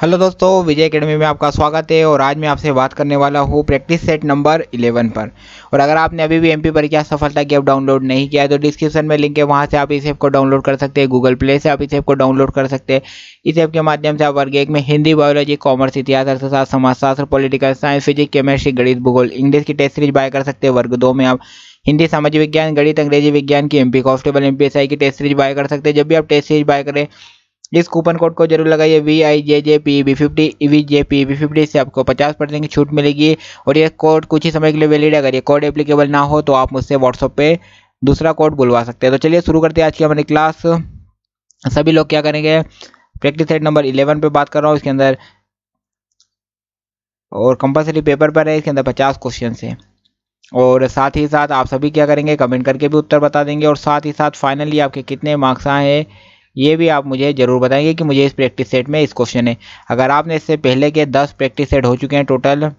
hello दोस्तों विजय academy में आपका स्वागत है और आज मैं आपसे बात करने वाला हूँ प्रैक्टिस सेट नंबर 11 पर और अगर आपने अभी भी एमपी परीक्षा सफलता की अब डाउनलोड नहीं किया है तो डिस्क्रिप्शन में लिंक है वहाँ से आप इस ऐप को डाउनलोड कर सकते हैं गूगल प्ले से आप इस ऐप को डाउनलोड कर सकते हैं इस ऐप के माध्यम से आप वर्ग एक में हिंदी बायोलॉजी कॉमर्स इतिहास अर्थशास्त्र समाजशास्त्र पॉलिटिकल साइंस फिजिक्स केमिस्ट्री गणित भूगोल इंग्लिश की टेस्ट सीरीज बाय कर सकते हैं वर्ग दो में आप हिंदी सामाजिक विज्ञान गणित अंग्रेजी विज्ञान की एमपी कॉन्स्टेबल एमपीएसआई की टेस्ट सीरीज बाय कर सकते हैं जब भी आप टेस्ट सीरीज बाय करें इस कूपन कोड को जरूर लगाइए V I J J P B fifty V J P B fifty से आपको 50 परसेंट की छूट मिलेगी और ये कोड कुछ ही समय के लिए वैलिड है अगर ये कोड एप्लीकेबल ना हो तो आप मुझसे व्हाट्सअप पे दूसरा कोड बुलवा सकते हैं तो चलिए शुरू करते हैं आज की हमारी क्लास सभी लोग क्या करेंगे प्रैक्टिस सेट नंबर इलेवन पर बात कर रहा हूँ इसके अंदर और कंपल्सरी पेपर पर है इसके अंदर पचास क्वेश्चन है और साथ ही साथ आप सभी क्या करेंगे कमेंट करके भी उत्तर बता देंगे और साथ ही साथ फाइनली आपके कितने मार्क्स आए हैं ये भी आप मुझे ज़रूर बताएंगे कि मुझे इस प्रैक्टिस सेट में इस क्वेश्चन है अगर आपने इससे पहले के दस प्रैक्टिस सेट हो चुके हैं टोटल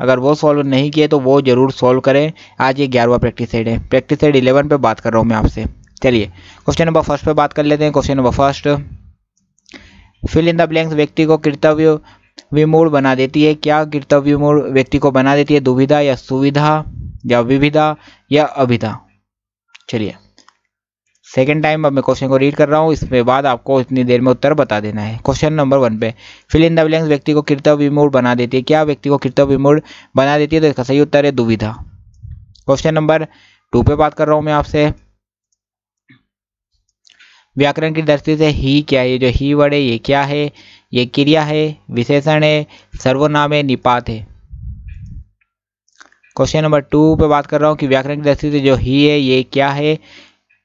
अगर वो सॉल्व नहीं किए तो वो ज़रूर सॉल्व करें आज ये ग्यारहवा प्रैक्टिस सेट है प्रैक्टिस सेट इलेवन पर बात कर रहा हूँ मैं आपसे चलिए क्वेश्चन नंबर फर्स्ट पर बात कर लेते हैं question number first fill in the blanks व्यक्ति को कर्तव्य विमूढ़ बना देती है क्या कर्तव्य विमूढ़ व्यक्ति को बना देती है दुविधा या सुविधा या विविधा या अभिधा चलिए सेकेंड टाइम अब मैं क्वेश्चन को रीड कर रहा हूँ इसके बाद आपको इतनी देर में उत्तर बता देना है क्वेश्चन नंबर वन पे फिल इन द ब्लैंक्स व्यक्ति को कृतव विमूड बना देती है क्या व्यक्ति को कृतव विमूड बना देती है तो इसका सही उत्तर है दुविधा क्वेश्चन नंबर टू पे बात कर रहा हूँ मैं आपसे व्याकरण की दृष्टि से ही क्या है जो ही वर्ड है ये क्या है ये क्रिया है विशेषण है सर्वनाम है निपात है क्वेश्चन नंबर टू पे बात कर रहा हूँ कि व्याकरण की दृष्टि से जो ही है ये क्या है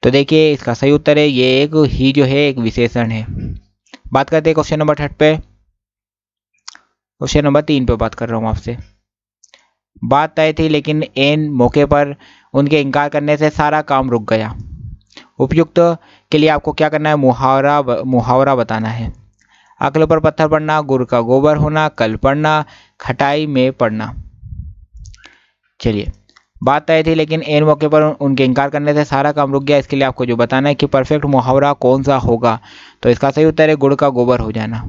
तो देखिए इसका सही उत्तर है ये एक ही जो है एक विशेषण है बात करते हैं क्वेश्चन नंबर छठ पे क्वेश्चन नंबर तीन पे बात कर रहा हूँ आपसे बात तय थी लेकिन एन मौके पर उनके इनकार करने से सारा काम रुक गया उपयुक्त के लिए आपको क्या करना है मुहावरा मुहावरा बताना है अकल पर पत्थर पड़ना गुड़ का गोबर होना कल पड़ना खटाई में पड़ना चलिए बात आई थी लेकिन एन मौके पर उनके इनकार करने से सारा काम रुक गया इसके लिए आपको जो बताना है कि परफेक्ट मुहावरा कौन सा होगा तो इसका सही उत्तर है गुड़ का गोबर हो जाना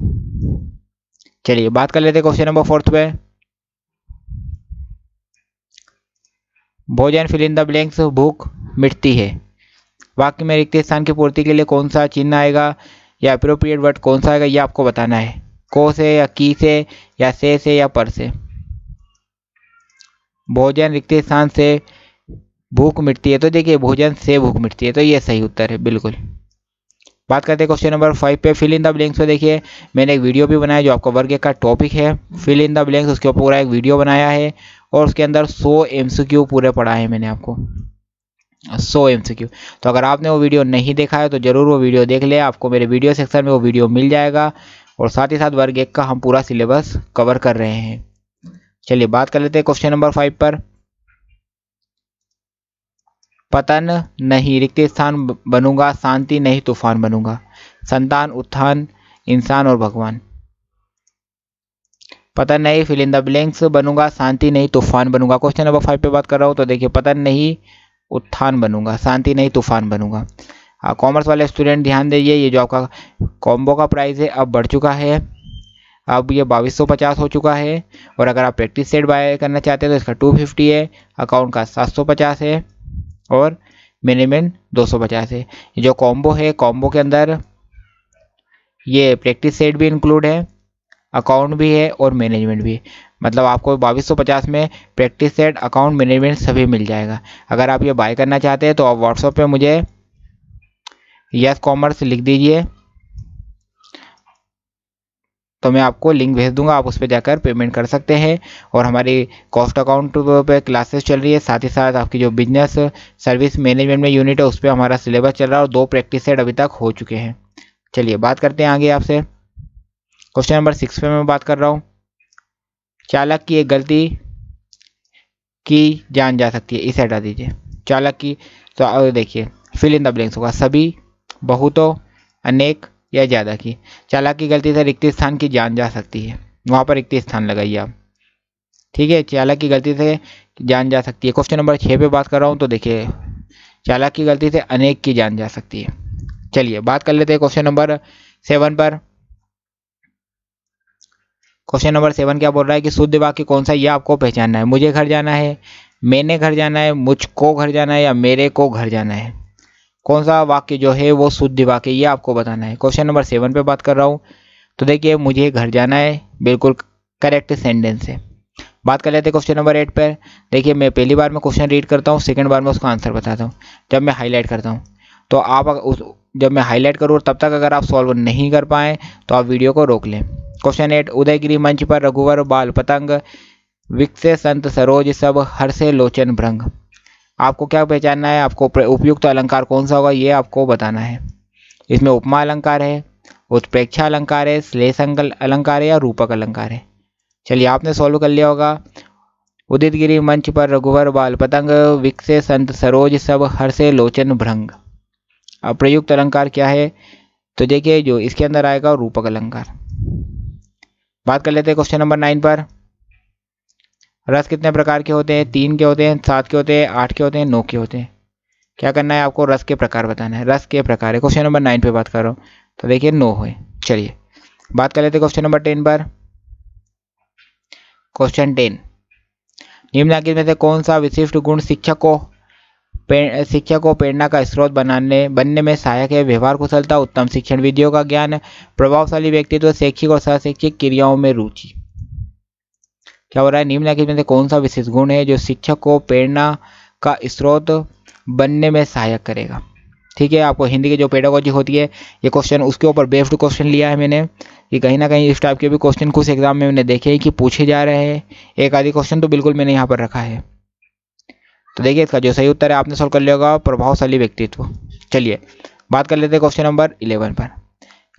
चलिए बात कर लेते क्वेश्चन नंबर फोर्थ पे भोजन फिल इन द ब्लैंक्स भूख मिटती है वाक्य में रिक्त स्थान की पूर्ति के लिए कौन सा चिन्ह आएगा या अप्रोप्रिएट वर्ड कौन सा आएगा ये आपको बताना है को से या की से या से से या पर से भोजन रिक्त स्थान से भूख मिटती है तो देखिए भोजन से भूख मिटती है तो ये सही उत्तर है बिल्कुल बात करते हैं क्वेश्चन नंबर फाइव पे फिल इन द ब्लैंक्स पे देखिए मैंने एक वीडियो भी बनाया जो आपको वर्ग एक का टॉपिक है फिल इन द ब्लैंक्स उसके ऊपर पूरा एक वीडियो बनाया है और उसके अंदर 100 क्यू पूरे पढ़ाए हैं मैंने आपको 100 क्यू तो अगर आपने वो वीडियो नहीं देखा है तो ज़रूर वो वीडियो देख ले आपको मेरे वीडियो सेक्शन में वो वीडियो मिल जाएगा और साथ ही साथ वर्ग एक का हम पूरा सिलेबस कवर कर रहे हैं चलिए बात कर लेते हैं क्वेश्चन नंबर फाइव पर पतन नहीं रिक्त स्थान बनूंगा शांति नहीं तूफान बनूंगा संतान उत्थान इंसान और भगवान पतन नहीं फिल इन द ब्लैंक्स बनूंगा शांति नहीं तूफान बनूंगा क्वेश्चन नंबर फाइव पे बात कर रहा हूँ तो देखिए पतन नहीं उत्थान बनूंगा शांति नहीं तूफान बनूंगा कॉमर्स वाले स्टूडेंट ध्यान दीजिए ये जो आपका कॉम्बो का प्राइस है अब बढ़ चुका है अब ये बाईस सौ पचास हो चुका है और अगर आप प्रैक्टिस सेट बाय करना चाहते हैं तो इसका टू फिफ्टी है अकाउंट का सात सौ पचास है और मिनिमम दो सौ पचास है जो कॉम्बो है कॉम्बो के अंदर ये प्रैक्टिस सेट भी इंक्लूड है अकाउंट भी है और मैनेजमेंट भी है मतलब आपको बाईस सौ पचास में प्रैक्टिस सेट अकाउंट मैनेजमेंट सभी मिल जाएगा अगर आप ये बाय करना चाहते हैं तो आप व्हाट्सएप पर मुझे यस कॉमर्स लिख दीजिए तो मैं आपको लिंक भेज दूंगा आप उस पर जाकर पेमेंट कर सकते हैं और हमारी कॉस्ट अकाउंट पर क्लासेस चल रही है साथ ही साथ आपकी जो बिजनेस सर्विस मैनेजमेंट में यूनिट है उस पर हमारा सिलेबस चल रहा है और दो प्रैक्टिस सेट अभी तक हो चुके हैं चलिए बात करते हैं आगे आपसे क्वेश्चन नंबर सिक्स पे मैं बात कर रहा हूँ चालक की एक गलती की जान जा सकती है इसे हटा दीजिए चालक की तो देखिए फिल इन द ब्लैंक्स होगा सभी बहुतों अनेक या ज़्यादा की चालक की गलती से रिक्त स्थान की जान जा सकती है वहाँ पर रिक्त स्थान लगाइए आप ठीक है चालक की गलती से जान जा सकती है क्वेश्चन नंबर छः पे बात कर रहा हूँ तो देखिए चालक की गलती से अनेक की जान जा सकती है चलिए बात कर लेते हैं क्वेश्चन नंबर सेवन पर क्वेश्चन नंबर सेवन क्या बोल रहा है कि शुद्ध वाक्य कौन सा यह आपको पहचानना है मुझे घर जाना है मैंने घर जाना है मुझको घर जाना है या मेरे को घर जाना है कौन सा वाक्य जो है वो शुद्ध वाक्य ये आपको बताना है क्वेश्चन नंबर सेवन पे बात कर रहा हूँ तो देखिए मुझे घर जाना है बिल्कुल करेक्ट सेंटेंस है बात कर लेते हैं क्वेश्चन नंबर एट पर देखिए मैं पहली बार में क्वेश्चन रीड करता हूँ सेकेंड बार में उसका आंसर बताता हूँ जब मैं हाईलाइट करता हूँ तो आप उस जब मैं हाईलाइट करूँ तब तक अगर आप सॉल्व नहीं कर पाएँ तो आप वीडियो को रोक लें क्वेश्चन एट उदयगिरी मंच पर रघुवर बाल पतंग विकसे संत सरोज सब हर से लोचन भ्रंग आपको क्या पहचानना है आपको उपयुक्त अलंकार कौन सा होगा ये आपको बताना है इसमें उपमा अलंकार है उत्प्रेक्षा अलंकार है श्लेष अलंकार है या रूपक अलंकार है चलिए आपने सॉल्व कर लिया होगा उदित गिरी मंच पर रघुवर बाल पतंग विकसे संत सरोज सब हर्षे लोचन भ्रंग अब प्रयुक्त अलंकार क्या है तो देखिए जो इसके अंदर आएगा रूपक अलंकार बात कर लेते हैं क्वेश्चन नंबर नाइन पर रस कितने प्रकार के होते हैं तीन के होते हैं सात के होते हैं आठ के होते हैं नौ के होते हैं क्या करना है आपको रस के प्रकार बताना है रस के प्रकार है क्वेश्चन नंबर नाइन पे बात कर रहा हूँ तो देखिए नो है चलिए बात कर लेते क्वेश्चन नंबर टेन पर क्वेश्चन टेन निम्नलिखित में से कौन सा विशिष्ट गुण शिक्षक को शिक्षा को प्रेरणा का स्रोत बनाने बनने में सहायक है व्यवहार कुशलता उत्तम शिक्षण विधियों का ज्ञान प्रभावशाली व्यक्तित्व शैक्षिक और सहशैक्षिक क्रियाओं में रुचि क्या हो रहा है निम्न निम्नलिखित में से कौन सा विशेष गुण है जो शिक्षक को प्रेरणा का स्रोत बनने में सहायक करेगा ठीक है आपको हिंदी की जो पेडागोजी होती है ये क्वेश्चन उसके ऊपर बेस्ड क्वेश्चन लिया है मैंने कि कहीं ना कहीं इस टाइप के भी क्वेश्चन कुछ एग्जाम में मैंने देखे हैं कि पूछे जा रहे हैं एक आदि क्वेश्चन तो बिल्कुल मैंने यहाँ पर रखा है तो देखिए इसका जो सही उत्तर है आपने सॉल्व कर लिया होगा प्रभावशाली व्यक्तित्व चलिए बात कर लेते हैं क्वेश्चन नंबर इलेवन पर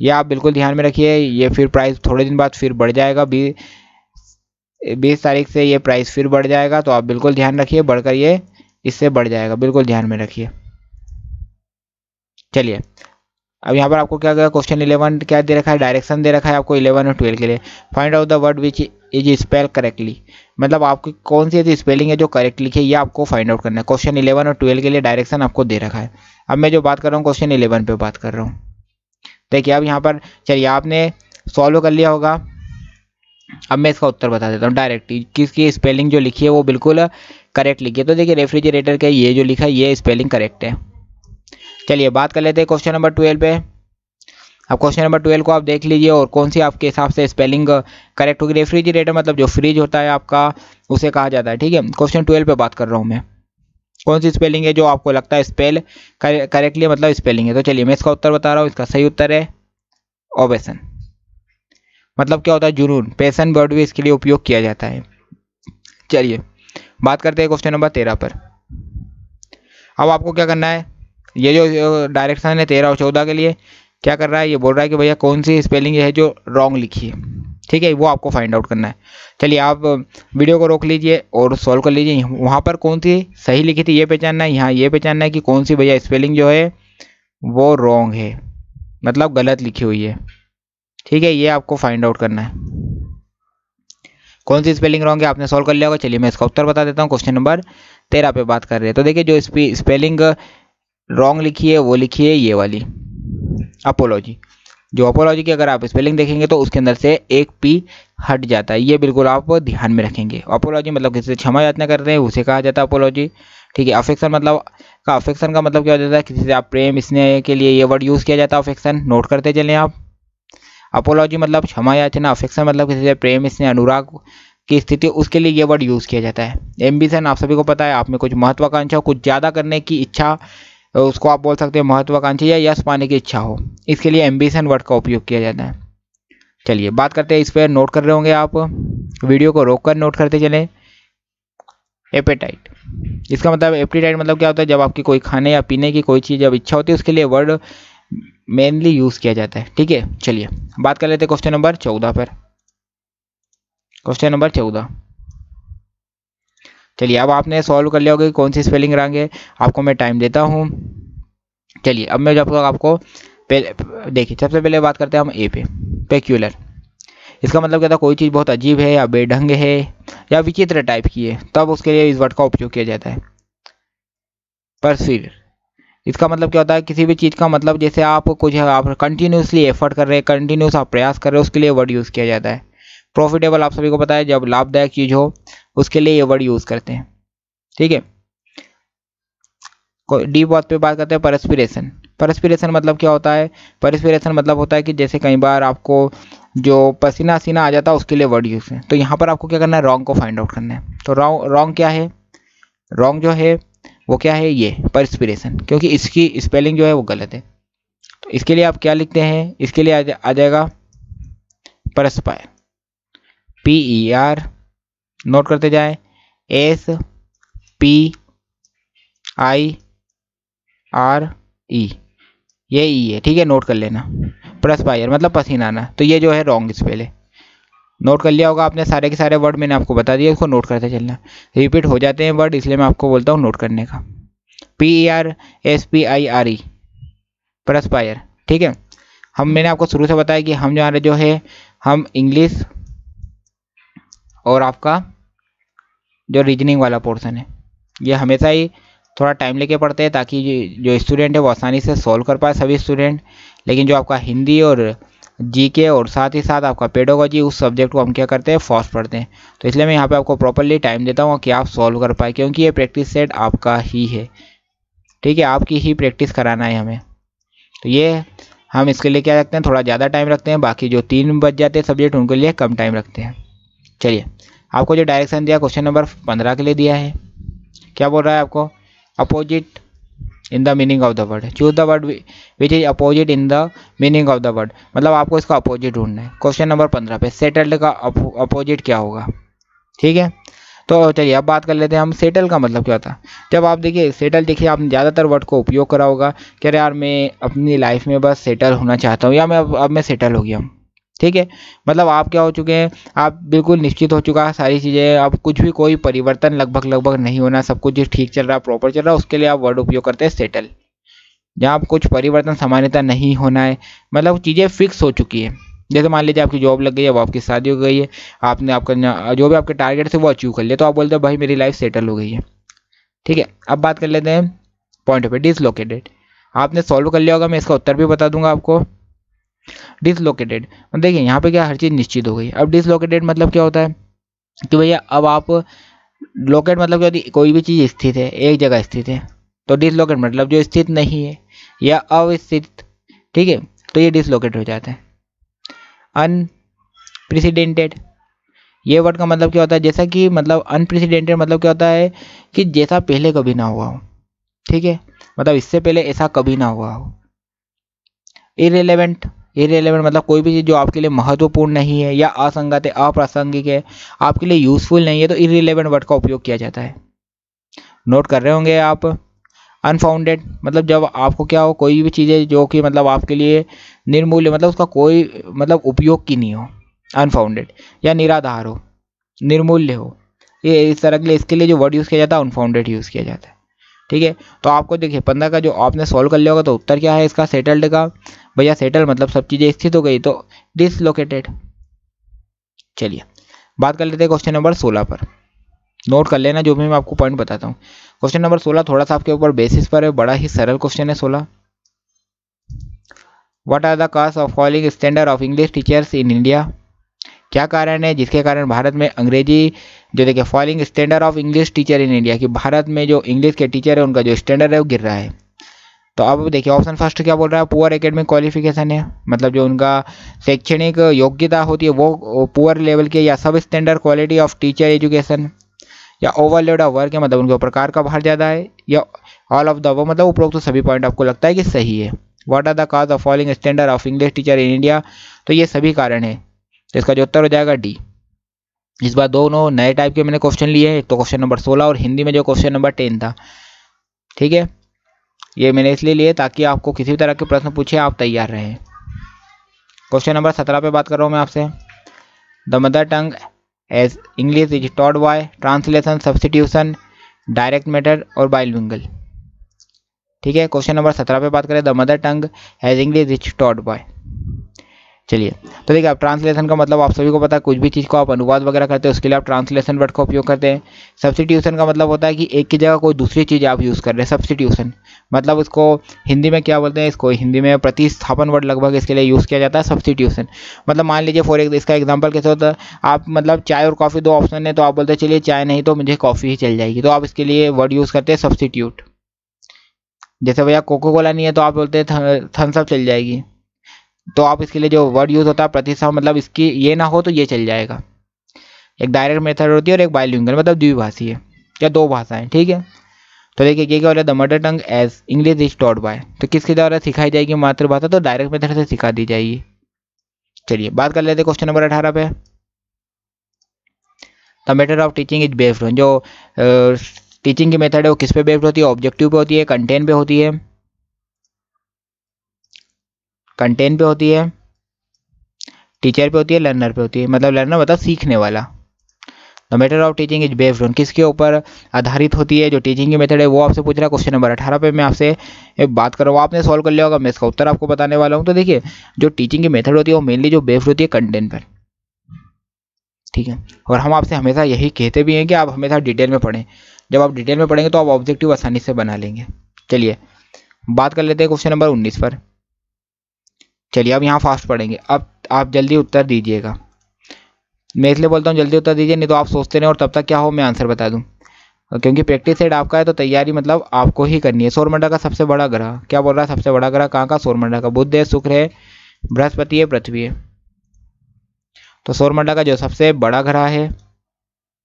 यह आप बिल्कुल ध्यान में रखिए ये फिर प्राइस थोड़े दिन बाद फिर बढ़ जाएगा बी बीस तारीख से ये प्राइस फिर बढ़ जाएगा तो आप बिल्कुल ध्यान रखिए बढ़कर ये इससे बढ़ जाएगा बिल्कुल ध्यान में रखिए चलिए अब यहाँ पर आपको क्या क्या क्वेश्चन इलेवन क्या दे रखा है डायरेक्शन दे रखा है आपको इलेवन और ट्वेल्व के लिए find out the word which is spell correctly मतलब आपकी कौन सी ऐसी स्पेलिंग है जो करेक्ट लिखी है ये आपको फाइंड आउट करना है क्वेश्चन इलेवन और ट्वेल्व के लिए डायरेक्शन आपको दे रखा है अब मैं जो बात कर रहा हूँ क्वेश्चन इलेवन पे बात कर रहा हूँ देखिए अब यहाँ पर चलिए आपने सॉल्व कर लिया होगा अब मैं इसका उत्तर बता देता हूँ डायरेक्ट किसकी स्पेलिंग जो लिखी है वो बिल्कुल करेक्ट लिखी है तो देखिए रेफ्रिजरेटर का ये जो लिखा है ये स्पेलिंग करेक्ट है चलिए बात कर लेते हैं क्वेश्चन नंबर ट्वेल्व पे अब क्वेश्चन नंबर ट्वेल्व को आप देख लीजिए और कौन सी आपके हिसाब से स्पेलिंग करेक्ट होगी रेफ्रिजरेटर मतलब जो फ्रिज होता है आपका उसे कहा जाता है ठीक है क्वेश्चन ट्वेल्व पे बात कर रहा हूँ मैं कौन सी स्पेलिंग है जो आपको लगता है स्पेल करेक्टली मतलब स्पेलिंग है तो चलिए मैं इसका उत्तर बता रहा हूँ इसका सही उत्तर है ओबेसन मतलब क्या होता है जुनून पैसन वर्ड भी इसके लिए उपयोग किया जाता है चलिए बात करते हैं क्वेश्चन नंबर तेरह पर अब आपको क्या करना है ये जो डायरेक्शन है तेरह और चौदह के लिए क्या कर रहा है ये बोल रहा है कि भैया कौन सी स्पेलिंग है जो रॉन्ग लिखी है ठीक है वो आपको फाइंड आउट करना है चलिए आप वीडियो को रोक लीजिए और सॉल्व कर लीजिए वहाँ पर कौन सी सही लिखी थी ये पहचानना है यहाँ ये पहचानना है कि कौन सी भैया स्पेलिंग जो है वो रॉन्ग है मतलब गलत लिखी हुई है ठीक है ये आपको फाइंड आउट करना है कौन सी स्पेलिंग रॉन्ग है आपने सॉल्व कर लिया होगा चलिए मैं इसका उत्तर बता देता हूँ क्वेश्चन नंबर तेरह पे बात कर रहे हैं तो देखिए जो स्पेलिंग रॉन्ग लिखी है वो लिखी है ये वाली अपोलॉजी जो अपोलॉजी की अगर आप स्पेलिंग देखेंगे तो उसके अंदर से एक पी हट जाता है ये बिल्कुल आप ध्यान में रखेंगे अपोलॉजी मतलब किसी से क्षमा याचना करते हैं उसे कहा जाता है अपोलॉजी ठीक है अफेक्शन मतलब का अफेक्शन का मतलब क्या हो जाता है किसी से आप प्रेम स्नेह के लिए ये वर्ड यूज़ किया जाता है अफेक्शन नोट करते चलें आप अपोलॉजी मतलब क्षमा याचना अफेक्शन मतलब किसी से प्रेम स्नेह अनुराग की स्थिति उसके लिए ये वर्ड यूज़ किया जाता है एम्बिशन आप सभी को पता है आप में कुछ महत्वाकांक्षा हो कुछ ज़्यादा करने की इच्छा उसको आप बोल सकते हैं महत्वाकांक्षा या यश पाने की इच्छा हो इसके लिए एम्बिशन वर्ड का उपयोग किया जाता है चलिए बात करते हैं इस पर नोट कर रहे होंगे आप वीडियो को रोक कर नोट करते चले एपेटाइट इसका मतलब एपेटाइट मतलब क्या होता है जब आपकी कोई खाने या पीने की कोई चीज़ जब इच्छा होती है उसके लिए वर्ड मेनली यूज़ किया जाता है ठीक है चलिए बात कर लेते हैं क्वेश्चन नंबर चौदह पर क्वेश्चन नंबर चौदह चलिए अब आपने सॉल्व कर लिया होगा कौन सी स्पेलिंग रंग है आपको मैं टाइम देता हूँ चलिए अब मैं जब तक आपको देखिए सबसे पहले बात करते हैं हम ए पे पेक्यूलर इसका मतलब क्या था कोई चीज़ बहुत अजीब है या बेढंग है या विचित्र टाइप की है तब उसके लिए इस वर्ड का उपयोग किया जाता है पर फिर इसका मतलब क्या होता है किसी भी चीज़ का मतलब जैसे आप कुछ आप कंटिन्यूसली एफर्ट कर रहे हैं कंटिन्यूस आप प्रयास कर रहे हैं उसके लिए वर्ड यूज़ किया जाता है प्रॉफिटेबल आप सभी को पता है जब लाभदायक चीज़ हो उसके लिए ये वर्ड यूज़ करते हैं ठीक है डीप बात पे बात करते हैं परस्पिरेशन परस्पिरेशन मतलब क्या होता है परस्पिरेशन मतलब होता है कि जैसे कई बार आपको जो पसीना सीना आ जाता है उसके लिए वर्ड यूज़ है तो यहाँ पर आपको क्या करना है रॉन्ग को फाइंड आउट करना है तो रॉन्ग रॉन्ग क्या है रॉन्ग जो है वो क्या है ये परस्पिरेशन क्योंकि इसकी स्पेलिंग जो है वो गलत है इसके लिए आप क्या लिखते हैं इसके लिए आ, जा, आ जाएगा perspire P E e R note करते जाए S P I R E ये ई e है ठीक है नोट कर लेना परस्पायर मतलब पसीना आना तो ये जो है रॉन्ग स्पेल है नोट कर लिया होगा आपने सारे के सारे वर्ड मैंने आपको बता दिया उसको नोट करते चलना रिपीट हो जाते हैं वर्ड इसलिए मैं आपको बोलता हूँ नोट करने का P E R S P I R E perspire ठीक है हम मैंने आपको शुरू से बताया कि हम हमारे जो है हम इंग्लिश और आपका जो रीजनिंग वाला पोर्सन है ये हमेशा ही थोड़ा टाइम लेके पढ़ते हैं ताकि जो स्टूडेंट है वो आसानी से सॉल्व कर पाए सभी स्टूडेंट लेकिन जो आपका हिंदी और जीके और साथ ही साथ आपका पेडोगोजी उस सब्जेक्ट को हम क्या करते हैं फॉस्ट पढ़ते हैं तो इसलिए मैं यहाँ पे आपको प्रॉपरली टाइम देता हूँ कि आप सॉल्व कर पाए क्योंकि ये प्रैक्टिस सेट आपका ही है ठीक है आपकी ही प्रैक्टिस कराना है हमें तो ये हम इसके लिए क्या रखते हैं थोड़ा ज़्यादा टाइम रखते हैं बाकी जो तीन बच जाते हैं सब्जेक्ट उनके लिए कम टाइम रखते हैं चलिए आपको जो डायरेक्शन दिया क्वेश्चन नंबर पंद्रह के लिए दिया है क्या बोल रहा है आपको opposite in the meaning of the word choose the word which is opposite in the meaning of the word मतलब आपको इसका अपोजिट ढूंढना है क्वेश्चन नंबर पंद्रह पे सेटल्ड का अपोजिट क्या होगा ठीक है तो चलिए अब बात कर लेते हैं हम सेटल का मतलब क्या होता है जब आप देखिए सेटल देखिए आपने ज़्यादातर वर्ड को उपयोग करा होगा कि अरे यार मैं अपनी लाइफ में बस सेटल होना चाहता हूँ या मैं अब, अब मैं सेटल हो गया हूँ ठीक है मतलब आप क्या हो चुके हैं आप बिल्कुल निश्चित हो चुका है सारी चीज़ें अब कुछ भी कोई परिवर्तन लगभग लगभग नहीं होना सब कुछ ठीक चल रहा है प्रॉपर चल रहा है उसके लिए आप वर्ड उपयोग करते हैं सेटल जहाँ कुछ परिवर्तन सामान्यता नहीं होना है मतलब चीज़ें फिक्स हो चुकी है जैसे मान लीजिए आपकी जॉब लग गई है वो आपकी शादी हो गई है आपने आपका जो भी आपके टारगेट थे वो अचीव कर लिया तो आप बोलते हो भाई मेरी लाइफ सेटल हो गई है ठीक है अब बात कर लेते हैं पॉइंट ऑफ डिसलोकेटेड आपने सॉल्व कर लिया होगा मैं इसका उत्तर भी बता दूंगा आपको डिसलोकेटेड मतलब देखिए यहाँ पे क्या हर चीज़ निश्चित हो गई अब डिसलोकेटेड मतलब क्या होता है कि भैया अब आप लोकेट मतलब क्या होती कोई भी चीज़ स्थित है एक जगह स्थित है तो डिसलोकेट मतलब जो स्थित नहीं है या अवस्थित ठीक है तो ये डिसलोकेट हो जाता है अनप्रेसिडेंटेड ये वर्ड का मतलब क्या होता है जैसा कि मतलब अनप्रेसिडेंटेड मतलब क्या होता है कि जैसा पहले कभी ना हुआ हो ठीक है मतलब इससे पहले ऐसा कभी ना हुआ हो इरेलीवेंट इरेलीवेंट मतलब कोई भी चीज़ जो आपके लिए महत्वपूर्ण नहीं है या असंगत है अप्रासंगिक है आपके लिए यूज़फुल नहीं है तो इरेलीवेंट वर्ड का उपयोग किया जाता है नोट कर रहे होंगे आप अनफाउंडेड मतलब जब आपको क्या हो कोई भी चीज़ें जो कि मतलब आपके लिए निर्मूल्य मतलब उसका कोई मतलब उपयोग की नहीं हो अनफाउंडेड या निराधार हो निर्मूल्य हो ये इस तरह के लिए इसके लिए जो वर्ड यूज़ किया जाता है अनफाउंडेड यूज़ किया जाता है ठीक है तो आपको देखिए पंद्रह का जो आपने सॉल्व कर लिया होगा तो उत्तर क्या है इसका सेटल्ड का भैया सेटल मतलब सब चीज़ें स्थित हो गई तो डिसलोकेटेड चलिए बात कर लेते हैं क्वेश्चन नंबर सोलह पर नोट कर लेना जो भी मैं आपको पॉइंट बताता हूँ क्वेश्चन नंबर सोलह थोड़ा सा आपके ऊपर बेसिस पर है बड़ा ही सरल क्वेश्चन है सोलह what are the cost of following standard of English teachers in India क्या कारण है जिसके कारण भारत में अंग्रेजी जो देखिए following standard of English teacher in India कि भारत में जो इंग्लिश के टीचर है उनका जो स्टैंडर्ड है वो गिर रहा है तो अब देखिए ऑप्शन फर्स्ट क्या बोल रहा है पुअर एकेडमिक क्वालिफिकेशन है मतलब जो उनका शैक्षणिक योग्यता होती है वो पुअर लेवल के या सब standard quality of teacher education या ओवरलोड ऑफ वर्क है मतलब उनके प्रकार का भार ज़्यादा है या ऑल ऑफ द वो मतलब उपरोक्त तो सभी पॉइंट आपको लगता है कि सही है what are the cause of falling standard of English teacher in India तो ये सभी कारण है तो इसका जो उत्तर हो जाएगा डी इस बार दोनों नए टाइप के मैंने क्वेश्चन लिए हैं एक तो क्वेश्चन नंबर सोलह और हिंदी में जो क्वेश्चन नंबर टेन था ठीक है ये मैंने इसलिए लिए ताकि आपको किसी भी तरह के प्रश्न पूछे आप तैयार रहें क्वेश्चन नंबर सत्रह पे बात कर रहा हूँ मैं आपसे the mother tongue as English is taught by translation substitution direct matter और बाइलिंगल ठीक है क्वेश्चन नंबर सत्रह पे बात करें the mother tongue as English is taught by चलिए तो देखिए आप ट्रांसलेशन का मतलब आप सभी को पता है कुछ भी चीज़ को आप अनुवाद वगैरह करते हैं उसके लिए आप ट्रांसलेशन वर्ड का उपयोग करते हैं सब्सिट्यूशन का मतलब होता है कि एक की जगह कोई दूसरी चीज़ आप यूज़ कर रहे हैं सब्सिट्यूशन मतलब उसको हिंदी में क्या बोलते हैं इसको हिंदी में प्रतिस्थापन वर्ड लगभग इसके लिए यूज़ किया जाता है सब्सिट्यूशन मतलब मान लीजिए फॉर इसका एग्जाम्पल कैसे होता है आप मतलब चाय और कॉफ़ी दो ऑप्शन है तो आप बोलते हैं चलिए चाय नहीं तो मुझे कॉफ़ी ही चल जाएगी तो आप इसके लिए वर्ड यूज़ करते हैं सब्सिट्यूट जैसे भैया कोको कोला नहीं है तो आप बोलते हैं थम्स चल जाएगी तो आप इसके लिए जो वर्ड यूज़ होता है प्रतिशत मतलब इसकी ये ना हो तो ये चल जाएगा एक डायरेक्ट मेथड होती है और एक बायोलिंगल मतलब द्विभाषी है या दो भाषाएं ठीक है तो देखिए क्या क्या हो रहा है the mother tongue as English is taught by तो किसके द्वारा सिखाई जाएगी मातृभाषा तो डायरेक्ट मेथड से सिखा दी जाएगी चलिए बात कर लेते क्वेश्चन नंबर अठारह पे the method of teaching is based on जो टीचिंग की मेथड है वो किस पे बेस्ड होती है ऑब्जेक्टिव पे होती है कंटेंट पे होती है कंटेंट पे होती है टीचर पे होती है लर्नर पे होती है मतलब लर्नर मतलब सीखने वाला the matter of teaching is based on किसके ऊपर आधारित होती है जो टीचिंग की मेथड है वो आपसे पूछ रहा है क्वेश्चन नंबर अठारह पे मैं आपसे बात कर रहा हूँ आपने सॉल्व कर लिया होगा मैं इसका उत्तर आपको बताने वाला हूँ तो देखिए जो टीचिंग की मेथड होती है वो मेनली जो बेस्ड होती है कंटेंट पर ठीक है और हम आपसे हमेशा यही कहते भी हैं कि आप हमेशा डिटेल में पढ़ें जब आप डिटेल में पढ़ेंगे तो आप ऑब्जेक्टिव आसानी से बना लेंगे चलिए बात कर लेते हैं क्वेश्चन नंबर उन्नीस पर चलिए अब यहाँ फास्ट पढ़ेंगे अब आप जल्दी उत्तर दीजिएगा मैं इसलिए बोलता हूँ जल्दी उत्तर दीजिए नहीं तो आप सोचते रहें और तब तक क्या हो मैं आंसर बता दूँ क्योंकि प्रैक्टिस सेट आपका है तो तैयारी मतलब आपको ही करनी है सौरमंडल का सबसे बड़ा ग्रह क्या बोल रहा है सबसे बड़ा ग्रह कहाँ का सौरमंडल का बुद्ध है शुक्र है बृहस्पति है पृथ्वी है तो सौरमंडल का जो सबसे बड़ा ग्रह है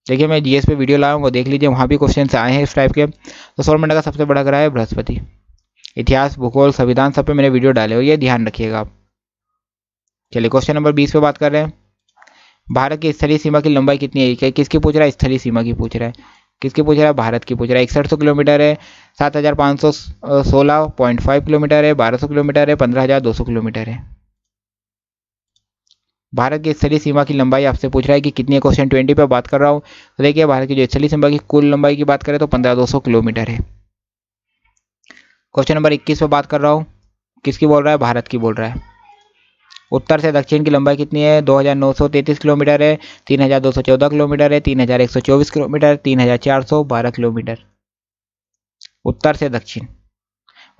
देखिए मैं जीएस पे वीडियो लाया हूँ वो देख लीजिए वहाँ भी क्वेश्चन आए हैं इस टाइप के तो सौरमंडल का सबसे बड़ा ग्रह है बृहस्पति इतिहास भूगोल संविधान सब पे मैंने वीडियो डाले हो ये ध्यान रखिएगा आप चलिए क्वेश्चन नंबर बीस पे बात कर रहे हैं भारत की स्थलीय सीमा की लंबाई कितनी है क्या किसकी पूछ रहा है स्थलीय सीमा की पूछ रहा है किसकी पूछ रहा है भारत की पूछ रहा है इकसठ सौ किलोमीटर है सात हज़ार पाँच सौ सोलह पॉइंट फाइव किलोमीटर है बारह सौ किलोमीटर है पंद्रह हज़ार दो सौ किलोमीटर है भारत की स्थलीय सीमा की लंबाई आपसे पूछ रहा है कि कितनी है क्वेश्चन ट्वेंटी पे बात कर रहा हूँ तो देखिए भारत की जो स्थलीय सीमा की कुल लंबाई की बात करें तो पंद्रह दो सौ किलोमीटर है क्वेश्चन नंबर इक्कीस पे बात कर रहा हूँ किसकी बोल रहा है भारत की बोल रहा है उत्तर से दक्षिण की लंबाई कितनी है 2933 किलोमीटर है 3214 किलोमीटर है 3124 किलोमीटर 3412 किलोमीटर उत्तर से दक्षिण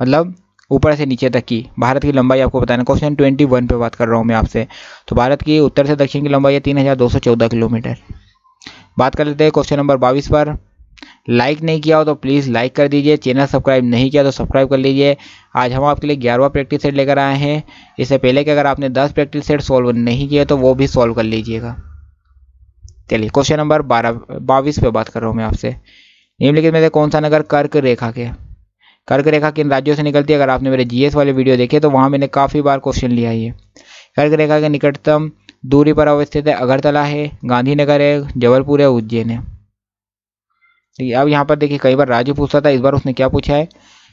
मतलब ऊपर से नीचे तक की भारत की लंबाई आपको बताना क्वेश्चन ट्वेंटी वन पे बात कर रहा हूँ मैं आपसे तो भारत की उत्तर से दक्षिण की लंबाई है तीन हज़ार दो सौ चौदह किलोमीटर बात कर लेते हैं क्वेश्चन नंबर बाईस पर लाइक नहीं किया हो तो प्लीज़ लाइक कर दीजिए चैनल सब्सक्राइब नहीं किया तो सब्सक्राइब कर लीजिए आज हम आपके लिए ग्यारहवा प्रैक्टिस सेट लेकर आए हैं इससे पहले कि अगर आपने दस प्रैक्टिस सेट सॉल्व नहीं किया तो वो भी सॉल्व कर लीजिएगा चलिए क्वेश्चन नंबर बारह बाईस पे बात कर रहा हूँ मैं आपसे निम्नलिखित में से कौन सा नगर कर्क रेखा के कर्क रेखा किन राज्यों से निकलती है अगर आपने मेरे जीएस वाले वीडियो देखे तो वहाँ मैंने काफ़ी बार क्वेश्चन लिया ये कर्क रेखा के निकटतम दूरी पर अवस्थित है अगरतला है गांधीनगर है जबलपुर है उज्जैन है ठीक है अब यहाँ पर देखिए कई बार राजू पूछता था इस बार उसने क्या पूछा है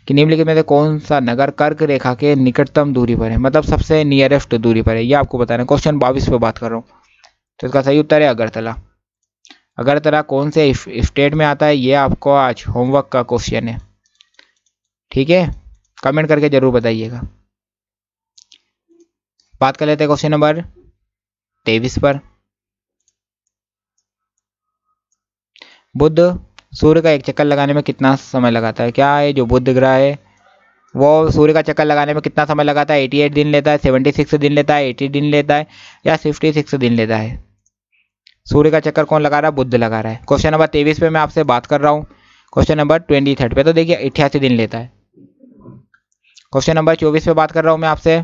कि निम्नलिखित में से कौन सा नगर कर्क रेखा के निकटतम दूरी पर है मतलब सबसे नियरेस्ट दूरी पर है ये आपको बताना है क्वेश्चन बाईस पर बात कर रहा हूँ तो इसका सही उत्तर है अगरतला अगरतला कौन से स्टेट में आता है ये आपको आज होमवर्क का क्वेश्चन है ठीक है कमेंट करके जरूर बताइएगा बात कर लेते हैं क्वेश्चन नंबर तेईस पर बुद्ध सूर्य का एक चक्कर लगाने में कितना समय लगाता है क्या है जो बुध ग्रह है वो सूर्य का चक्कर लगाने में कितना समय लगाता है 88 दिन लेता है 76 दिन लेता है 80 दिन लेता है या 56 दिन लेता है सूर्य का चक्कर कौन लगा रहा है बुद्ध लगा रहा है क्वेश्चन नंबर तेईस पे मैं आपसे बात कर रहा हूँ क्वेश्चन नंबर ट्वेंटी थर्ड पे तो देखिए अठासी दिन लेता है क्वेश्चन नंबर चौबीस पे बात कर रहा हूँ मैं आपसे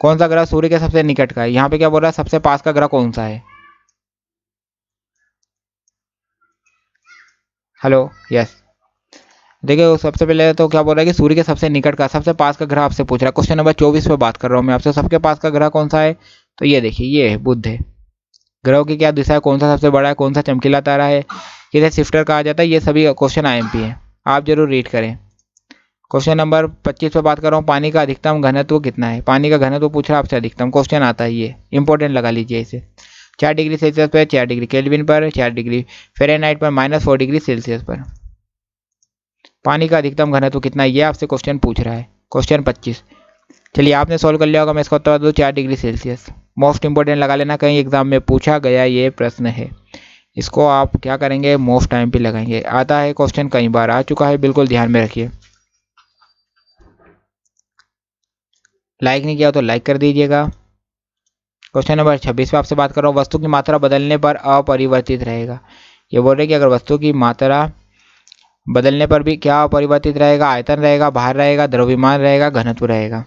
कौन सा ग्रह सूर्य के सबसे निकट का है यहाँ पे क्या बोल रहा है सबसे पास का ग्रह कौन सा है हेलो यस देखिए सबसे पहले तो क्या बोल रहा है कि सूर्य के सबसे निकट का सबसे पास का ग्रह आपसे पूछ रहा है क्वेश्चन नंबर चौबीस पे बात कर रहा हूँ मैं आपसे सबके पास का ग्रह कौन सा है तो ये देखिए ये है बुद्ध है ग्रह की क्या दिशा है कौन सा सबसे बड़ा है कौन सा चमकीला तारा है किसे शिफ्टर कहा जाता है ये सभी क्वेश्चन आई है आप जरूर रीड करें क्वेश्चन नंबर पच्चीस पे बात कर रहा हूँ पानी का अधिकतम घनत्व कितना है पानी का घनत्व पूछ रहा है आपसे अधिकतम क्वेश्चन आता है ये इंपॉर्टेंट लगा लीजिए इसे चार डिग्री सेल्सियस पर चार डिग्री केल्विन पर चार डिग्री फेरेनहाइट पर माइनस फोर डिग्री सेल्सियस पर पानी का अधिकतम घनत्व कितना है ये आपसे क्वेश्चन पूछ रहा है क्वेश्चन पच्चीस चलिए आपने सॉल्व कर लिया होगा मैं इसका उत्तर दूँ चार डिग्री सेल्सियस मोस्ट इंपॉर्टेंट लगा लेना कहीं एग्जाम में पूछा गया ये प्रश्न है इसको आप क्या करेंगे मोस्ट टाइम पे लगाएंगे आता है क्वेश्चन कई बार आ चुका है बिल्कुल ध्यान में रखिए लाइक नहीं किया तो लाइक कर दीजिएगा क्वेश्चन नंबर छब्बीस में आपसे बात कर रहा हूँ वस्तु की मात्रा बदलने पर अपरिवर्तित रहेगा ये बोल रहे कि अगर वस्तु की मात्रा बदलने पर भी क्या अपरिवर्तित रहेगा आयतन रहेगा भार रहेगा द्रव्यमान रहेगा घनत्व रहेगा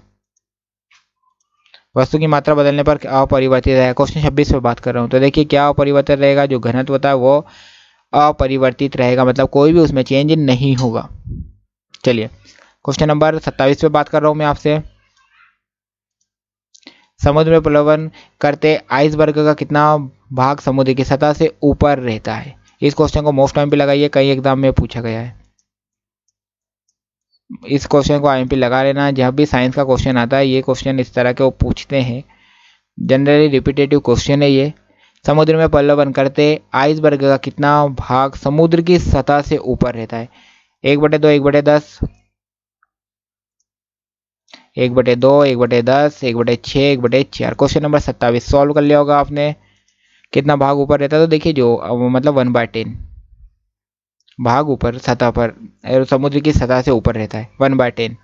वस्तु की मात्रा बदलने पर अपरिवर्तित रहेगा क्वेश्चन छब्बीस में बात कर रहा हूँ तो देखिए क्या अपरिवर्तित रहेगा जो घनत्व होता है वो अपरिवर्तित रहेगा मतलब कोई भी उसमें चेंज नहीं होगा चलिए क्वेश्चन नंबर सत्ताईस पे बात कर रहा हूँ मैं आपसे समुद्र में प्रलोभन करते आइसबर्ग का कितना भाग समुद्र की सतह से ऊपर रहता है इस क्वेश्चन को मोस्ट टाइम पे लगाइए कई एग्जाम में पूछा गया है इस क्वेश्चन को आई लगा लेना जब भी साइंस का क्वेश्चन आता है ये क्वेश्चन इस तरह के वो पूछते हैं जनरली रिपीटेटिव क्वेश्चन है ये समुद्र में प्रलोभन करते आइसबर्ग का कितना भाग समुद्र की सतह से ऊपर रहता है एक बटे दो एक बटे दस एक बटे दो एक बटे दस एक बटे छः एक बटे चार क्वेश्चन नंबर सत्ताईस सॉल्व कर लिया होगा आपने कितना भाग ऊपर रहता है तो देखिए जो मतलब वन बाय टेन भाग ऊपर सतह पर समुद्र की सतह से ऊपर रहता है वन बाय टेन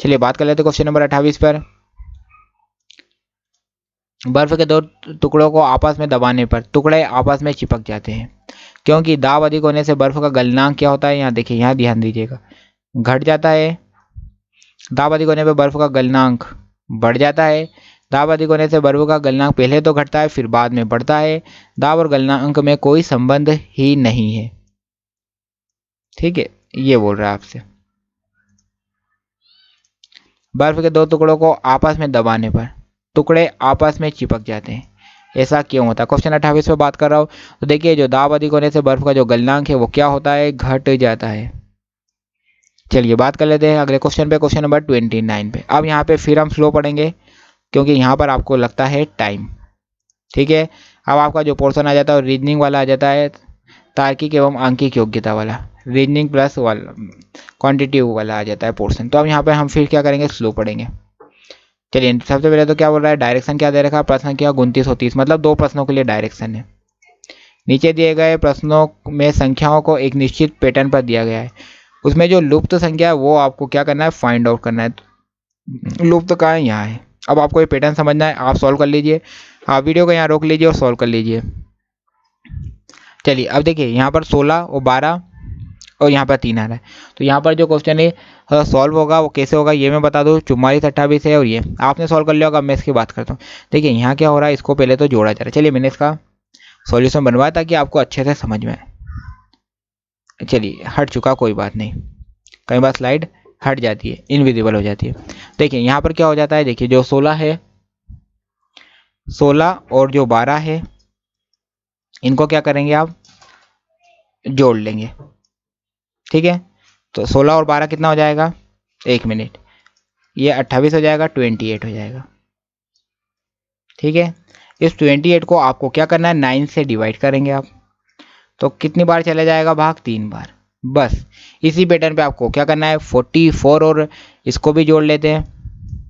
चलिए बात कर लेते हैं क्वेश्चन नंबर अट्ठाईस पर बर्फ के दो टुकड़ों को आपस में दबाने पर टुकड़े आपस में चिपक जाते हैं क्योंकि दाब अधिक होने से बर्फ का गलनांक क्या होता है यहाँ देखिए यहाँ ध्यान दीजिएगा घट जाता है दाब अधिक होने पर बर्फ़ का गलनांक बढ़ जाता है दाब अधिक होने से बर्फ़ का गलनांक पहले तो घटता है फिर बाद में बढ़ता है दाब और गलनांक में कोई संबंध ही नहीं है ठीक है ये बोल रहा है आपसे बर्फ के दो टुकड़ों को आपस में दबाने पर टुकड़े आपस में चिपक जाते हैं ऐसा क्यों होता है क्वेश्चन अट्ठाईस पर बात कर रहा हूँ तो देखिए जो दाब अधिक होने से बर्फ़ का जो गलनांक है वो क्या होता है घट जाता है चलिए बात कर लेते हैं अगले क्वेश्चन पे क्वेश्चन नंबर ट्वेंटी नाइन पे अब यहाँ पे फिर हम स्लो पढ़ेंगे क्योंकि यहाँ पर आपको लगता है टाइम ठीक है अब आपका जो पोर्सन आ जाता है रीजनिंग वाला आ जाता है तार्किक एवं अंकिक योग्यता वाला रीजनिंग प्लस वाला क्वान्टिटिव वाला आ जाता है पोर्सन तो अब यहाँ पर हम फिर क्या करेंगे स्लो पढ़ेंगे चलिए सबसे पहले तो क्या बोल रहा है डायरेक्शन क्या दे रखा है प्रश्न क्या उनतीस और तीस मतलब दो प्रश्नों के लिए डायरेक्शन है नीचे दिए गए प्रश्नों में संख्याओं को एक निश्चित पैटर्न पर दिया गया है उसमें जो लुप्त संख्या है वो आपको क्या करना है फाइंड आउट करना है लुप्त तो कहाँ यहाँ है अब आपको ये पैटर्न समझना है आप सॉल्व कर लीजिए आप वीडियो को यहाँ रोक लीजिए और सॉल्व कर लीजिए चलिए अब देखिए यहाँ पर सोलह और बारह और यहाँ पर तीन आ रहा है तो यहाँ पर जो क्वेश्चन है सॉल्व होगा वो कैसे होगा ये मैं बता दूँ चुम्बालीस अट्ठावीस है और ये आपने सॉल्व कर लिया होगा अब मैं इसकी बात करता हूँ देखिए यहाँ क्या हो रहा है इसको पहले तो जोड़ा जा रहा है चलिए मैंने इसका सॉल्यूशन बनवाया ताकि आपको अच्छे से समझ में आए चलिए हट चुका कोई बात नहीं कई बार स्लाइड हट जाती है इनविजिबल हो जाती है देखिए यहाँ पर क्या हो जाता है देखिए जो सोलह है सोलह और जो बारह है इनको क्या करेंगे आप जोड़ लेंगे ठीक है तो सोलह और बारह कितना हो जाएगा एक मिनट ये 28 हो जाएगा ट्वेंटी एट हो जाएगा ठीक है इस ट्वेंटी एट को आपको क्या करना है नाइन से डिवाइड करेंगे आप तो कितनी बार चला जाएगा भाग तीन बार बस इसी पैटर्न पे आपको क्या करना है फोर्टी फोर और इसको भी जोड़ लेते हैं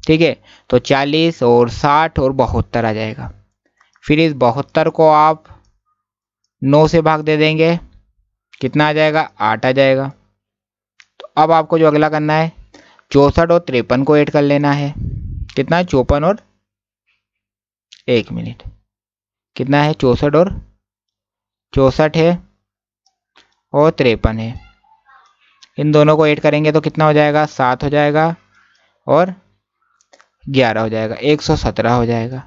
ठीक है तो चालीस और साठ और बहत्तर आ जाएगा फिर इस बहत्तर को आप नौ से भाग दे देंगे कितना आ जाएगा आठ आ जाएगा तो अब आपको जो अगला करना है चौंसठ और तिरपन को ऐड कर लेना है कितना है चौपन और एक मिनट कितना है चौंसठ और चौंसठ है और तिरपन है इन दोनों को ऐड करेंगे तो कितना हो जाएगा सात हो जाएगा और ग्यारह हो जाएगा एक सौ सत्रह हो जाएगा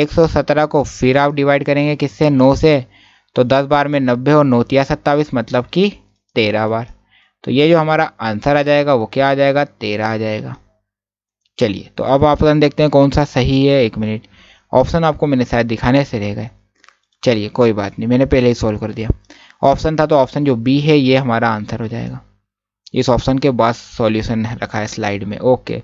एक सौ सत्रह को फिर आप डिवाइड करेंगे किससे नौ से तो दस बार में नब्बे और नौतिया सत्ताईस मतलब कि तेरह बार तो ये जो हमारा आंसर आ जाएगा वो क्या आ जाएगा तेरह आ जाएगा चलिए तो अब ऑप्शन देखते हैं कौन सा सही है एक मिनट ऑप्शन आपको मैंने शायद दिखाने से रह गए चलिए कोई बात नहीं मैंने पहले ही सॉल्व कर दिया ऑप्शन था तो ऑप्शन जो बी है ये हमारा आंसर हो जाएगा इस ऑप्शन के बाद सॉल्यूशन रखा है स्लाइड में ओके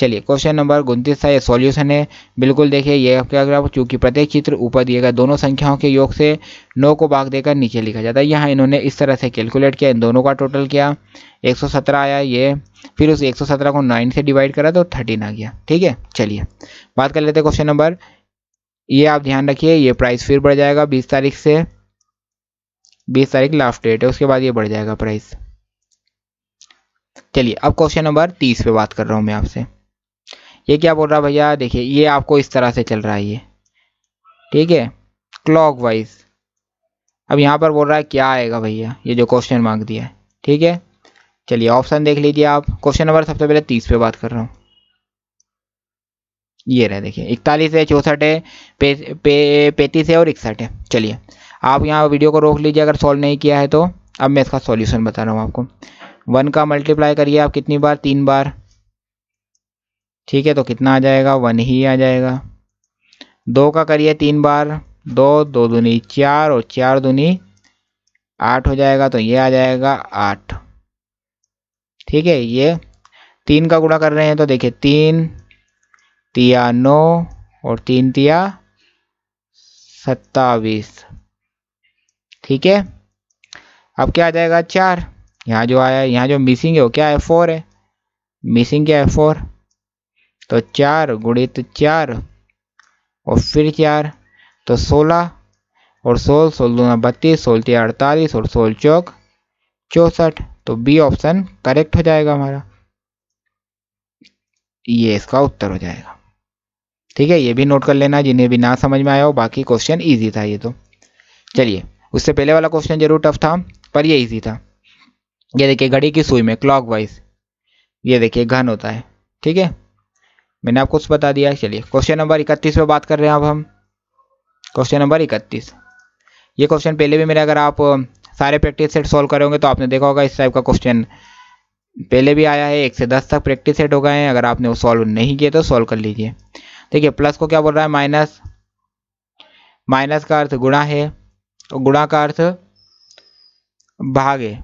चलिए क्वेश्चन नंबर उनतीस था ये सॉल्यूशन है बिल्कुल देखिए ये क्या अगर चूंकि प्रत्येक चित्र ऊपर दिए गए दोनों संख्याओं के योग से नौ को भाग देकर नीचे लिखा जाता है यहाँ इन्होंने इस तरह से कैलकुलेट किया इन दोनों का टोटल किया 117 आया ये फिर उस 117 को 9 से डिवाइड करा तो 13 आ गया ठीक है चलिए बात कर लेते हैं क्वेश्चन नंबर ये आप ध्यान रखिए ये प्राइस फिर बढ़ जाएगा बीस तारीख से बीस तारीख लास्ट डेट है उसके बाद ये बढ़ जाएगा प्राइस चलिए अब क्वेश्चन नंबर तीस पे बात कर रहा हूँ मैं आपसे ये क्या बोल रहा भैया देखिए ये आपको इस तरह से चल रहा है ये ठीक है क्लॉक वाइज अब यहाँ पर बोल रहा है क्या आएगा भैया ये जो क्वेश्चन मांग दिया है ठीक है चलिए ऑप्शन देख लीजिए आप क्वेश्चन नंबर सबसे पहले तीस पे बात कर रहा हूँ ये रहे देखिए इकतालीस है चौंसठ है पैंतीस है और इकसठ है चलिए आप यहाँ वीडियो को रोक लीजिए अगर सॉल्व नहीं किया है तो अब मैं इसका सॉल्यूशन बता रहा हूँ आपको वन का मल्टीप्लाई करिए आप कितनी बार तीन बार ठीक है तो कितना आ जाएगा वन ही आ जाएगा दो का करिए तीन बार दो दो दूनी चार और चार दूनी आठ हो जाएगा तो ये आ जाएगा आठ ठीक है ये तीन का गुणा कर रहे हैं तो देखिए तीन तिया नौ और तीन तिया सत्तावीस ठीक है अब क्या आ जाएगा चार यहाँ जो आया यहाँ जो मिसिंग है वो क्या है फोर है मिसिंग क्या है फोर तो चार गुणित चार और फिर चार तो सोलह और सोल सोल दूना बत्तीस सोल अड़तालीस और सोल चौक चौसठ तो बी ऑप्शन करेक्ट हो जाएगा हमारा ये इसका उत्तर हो जाएगा ठीक है ये भी नोट कर लेना जिन्हें भी ना समझ में आया हो बाकी क्वेश्चन ईजी था ये तो चलिए उससे पहले वाला क्वेश्चन जरूर टफ था पर ये ईजी था ये देखिए घड़ी की सुई में क्लॉक वाइज ये देखिए घन होता है ठीक है मैंने आपको कुछ बता दिया चलिए क्वेश्चन नंबर इकतीस पे बात कर रहे हैं अब हम क्वेश्चन नंबर इकतीस ये क्वेश्चन पहले भी मेरे अगर आप सारे प्रैक्टिस सेट सॉल्व करेंगे तो आपने देखा होगा इस टाइप का क्वेश्चन पहले भी आया है एक से दस तक प्रैक्टिस सेट हो गए हैं अगर आपने वो सॉल्व नहीं किए तो सॉल्व कर लीजिए देखिए प्लस को क्या बोल रहा है माइनस माइनस का अर्थ गुणा है और तो गुणा का अर्थ भाग है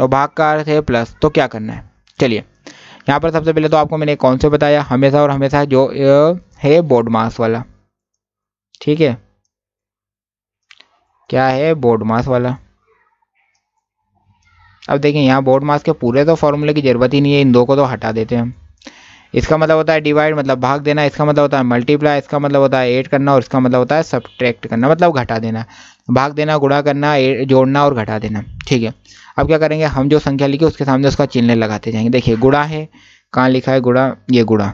और भाग का अर्थ है प्लस तो क्या करना है चलिए यहाँ पर सबसे पहले तो आपको मैंने कौन से बताया हमेशा और हमेशा जो है बोर्ड मास वाला ठीक है क्या है बोर्ड मास वाला अब देखिए यहाँ बोर्ड मास के पूरे तो फॉर्मूले की ज़रूरत ही नहीं है इन दो को तो हटा देते हैं हम इसका मतलब होता है डिवाइड मतलब भाग देना इसका मतलब होता है मल्टीप्लाई इसका मतलब होता है ऐड करना और इसका मतलब होता है सब्ट्रैक्ट करना मतलब घटा देना भाग देना गुणा करना जोड़ना और घटा देना ठीक है अब क्या करेंगे हम जो संख्या लिखी उसके सामने उसका चिन्ह लगाते जाएंगे देखिए गुड़ा है कहाँ लिखा है गुड़ा ये गुड़ा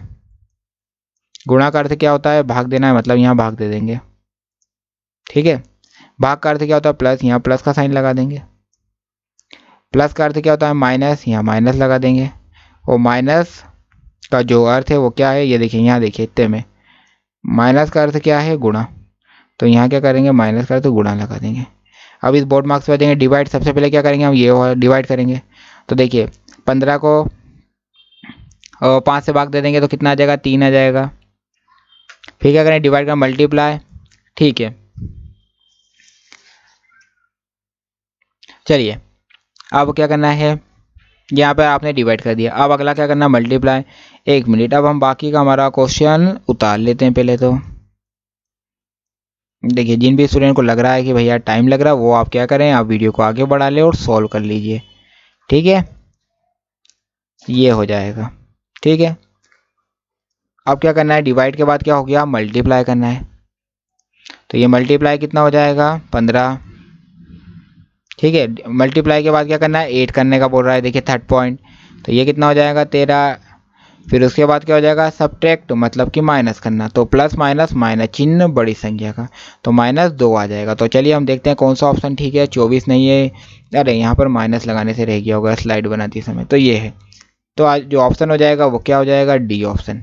गुणा का अर्थ क्या होता है भाग देना है मतलब यहाँ भाग दे देंगे ठीक है भाग का अर्थ क्या होता है प्लस यहाँ प्लस का साइन लगा देंगे प्लस का अर्थ क्या होता है माइनस यहाँ माइनस लगा देंगे और माइनस का जो अर्थ है वो क्या है ये देखिए यहाँ देखिए इतने में माइनस का अर्थ क्या है गुणा तो यहाँ क्या करेंगे माइनस का अर्थ गुणा लगा देंगे अब इस बोर्ड मार्क्स पर देंगे डिवाइड सबसे पहले क्या करेंगे हम ये डिवाइड करेंगे तो देखिए पंद्रह को पाँच से भाग दे देंगे तो कितना आ जाएगा तीन आ जाएगा फिर क्या करें डिवाइड का मल्टीप्लाई ठीक है चलिए अब क्या करना है यहाँ पर आपने डिवाइड कर दिया अब अगला क्या करना मल्टीप्लाई एक मिनट अब हम बाकी का हमारा क्वेश्चन उतार लेते हैं पहले तो देखिए जिन भी स्टूडेंट को लग रहा है कि भैया टाइम लग रहा है वो आप क्या करें आप वीडियो को आगे बढ़ा लें और सॉल्व कर लीजिए ठीक है ये हो जाएगा ठीक है अब क्या करना है डिवाइड के बाद क्या हो गया मल्टीप्लाई करना है तो ये मल्टीप्लाई कितना हो जाएगा पंद्रह ठीक है मल्टीप्लाई के बाद क्या करना है एट करने का बोल रहा है देखिए थर्ड पॉइंट तो ये कितना हो जाएगा तेरह फिर उसके बाद क्या हो जाएगा सब्ट्रैक्ट तो मतलब कि माइनस करना तो प्लस माइनस माइनस चिन्ह बड़ी संख्या का तो माइनस दो आ जाएगा तो चलिए हम देखते हैं कौन सा ऑप्शन ठीक है चौबीस नहीं है अरे यहाँ पर माइनस लगाने से रह गया होगा स्लाइड बनाते समय तो ये है तो आज जो ऑप्शन हो जाएगा वो क्या हो जाएगा डी ऑप्शन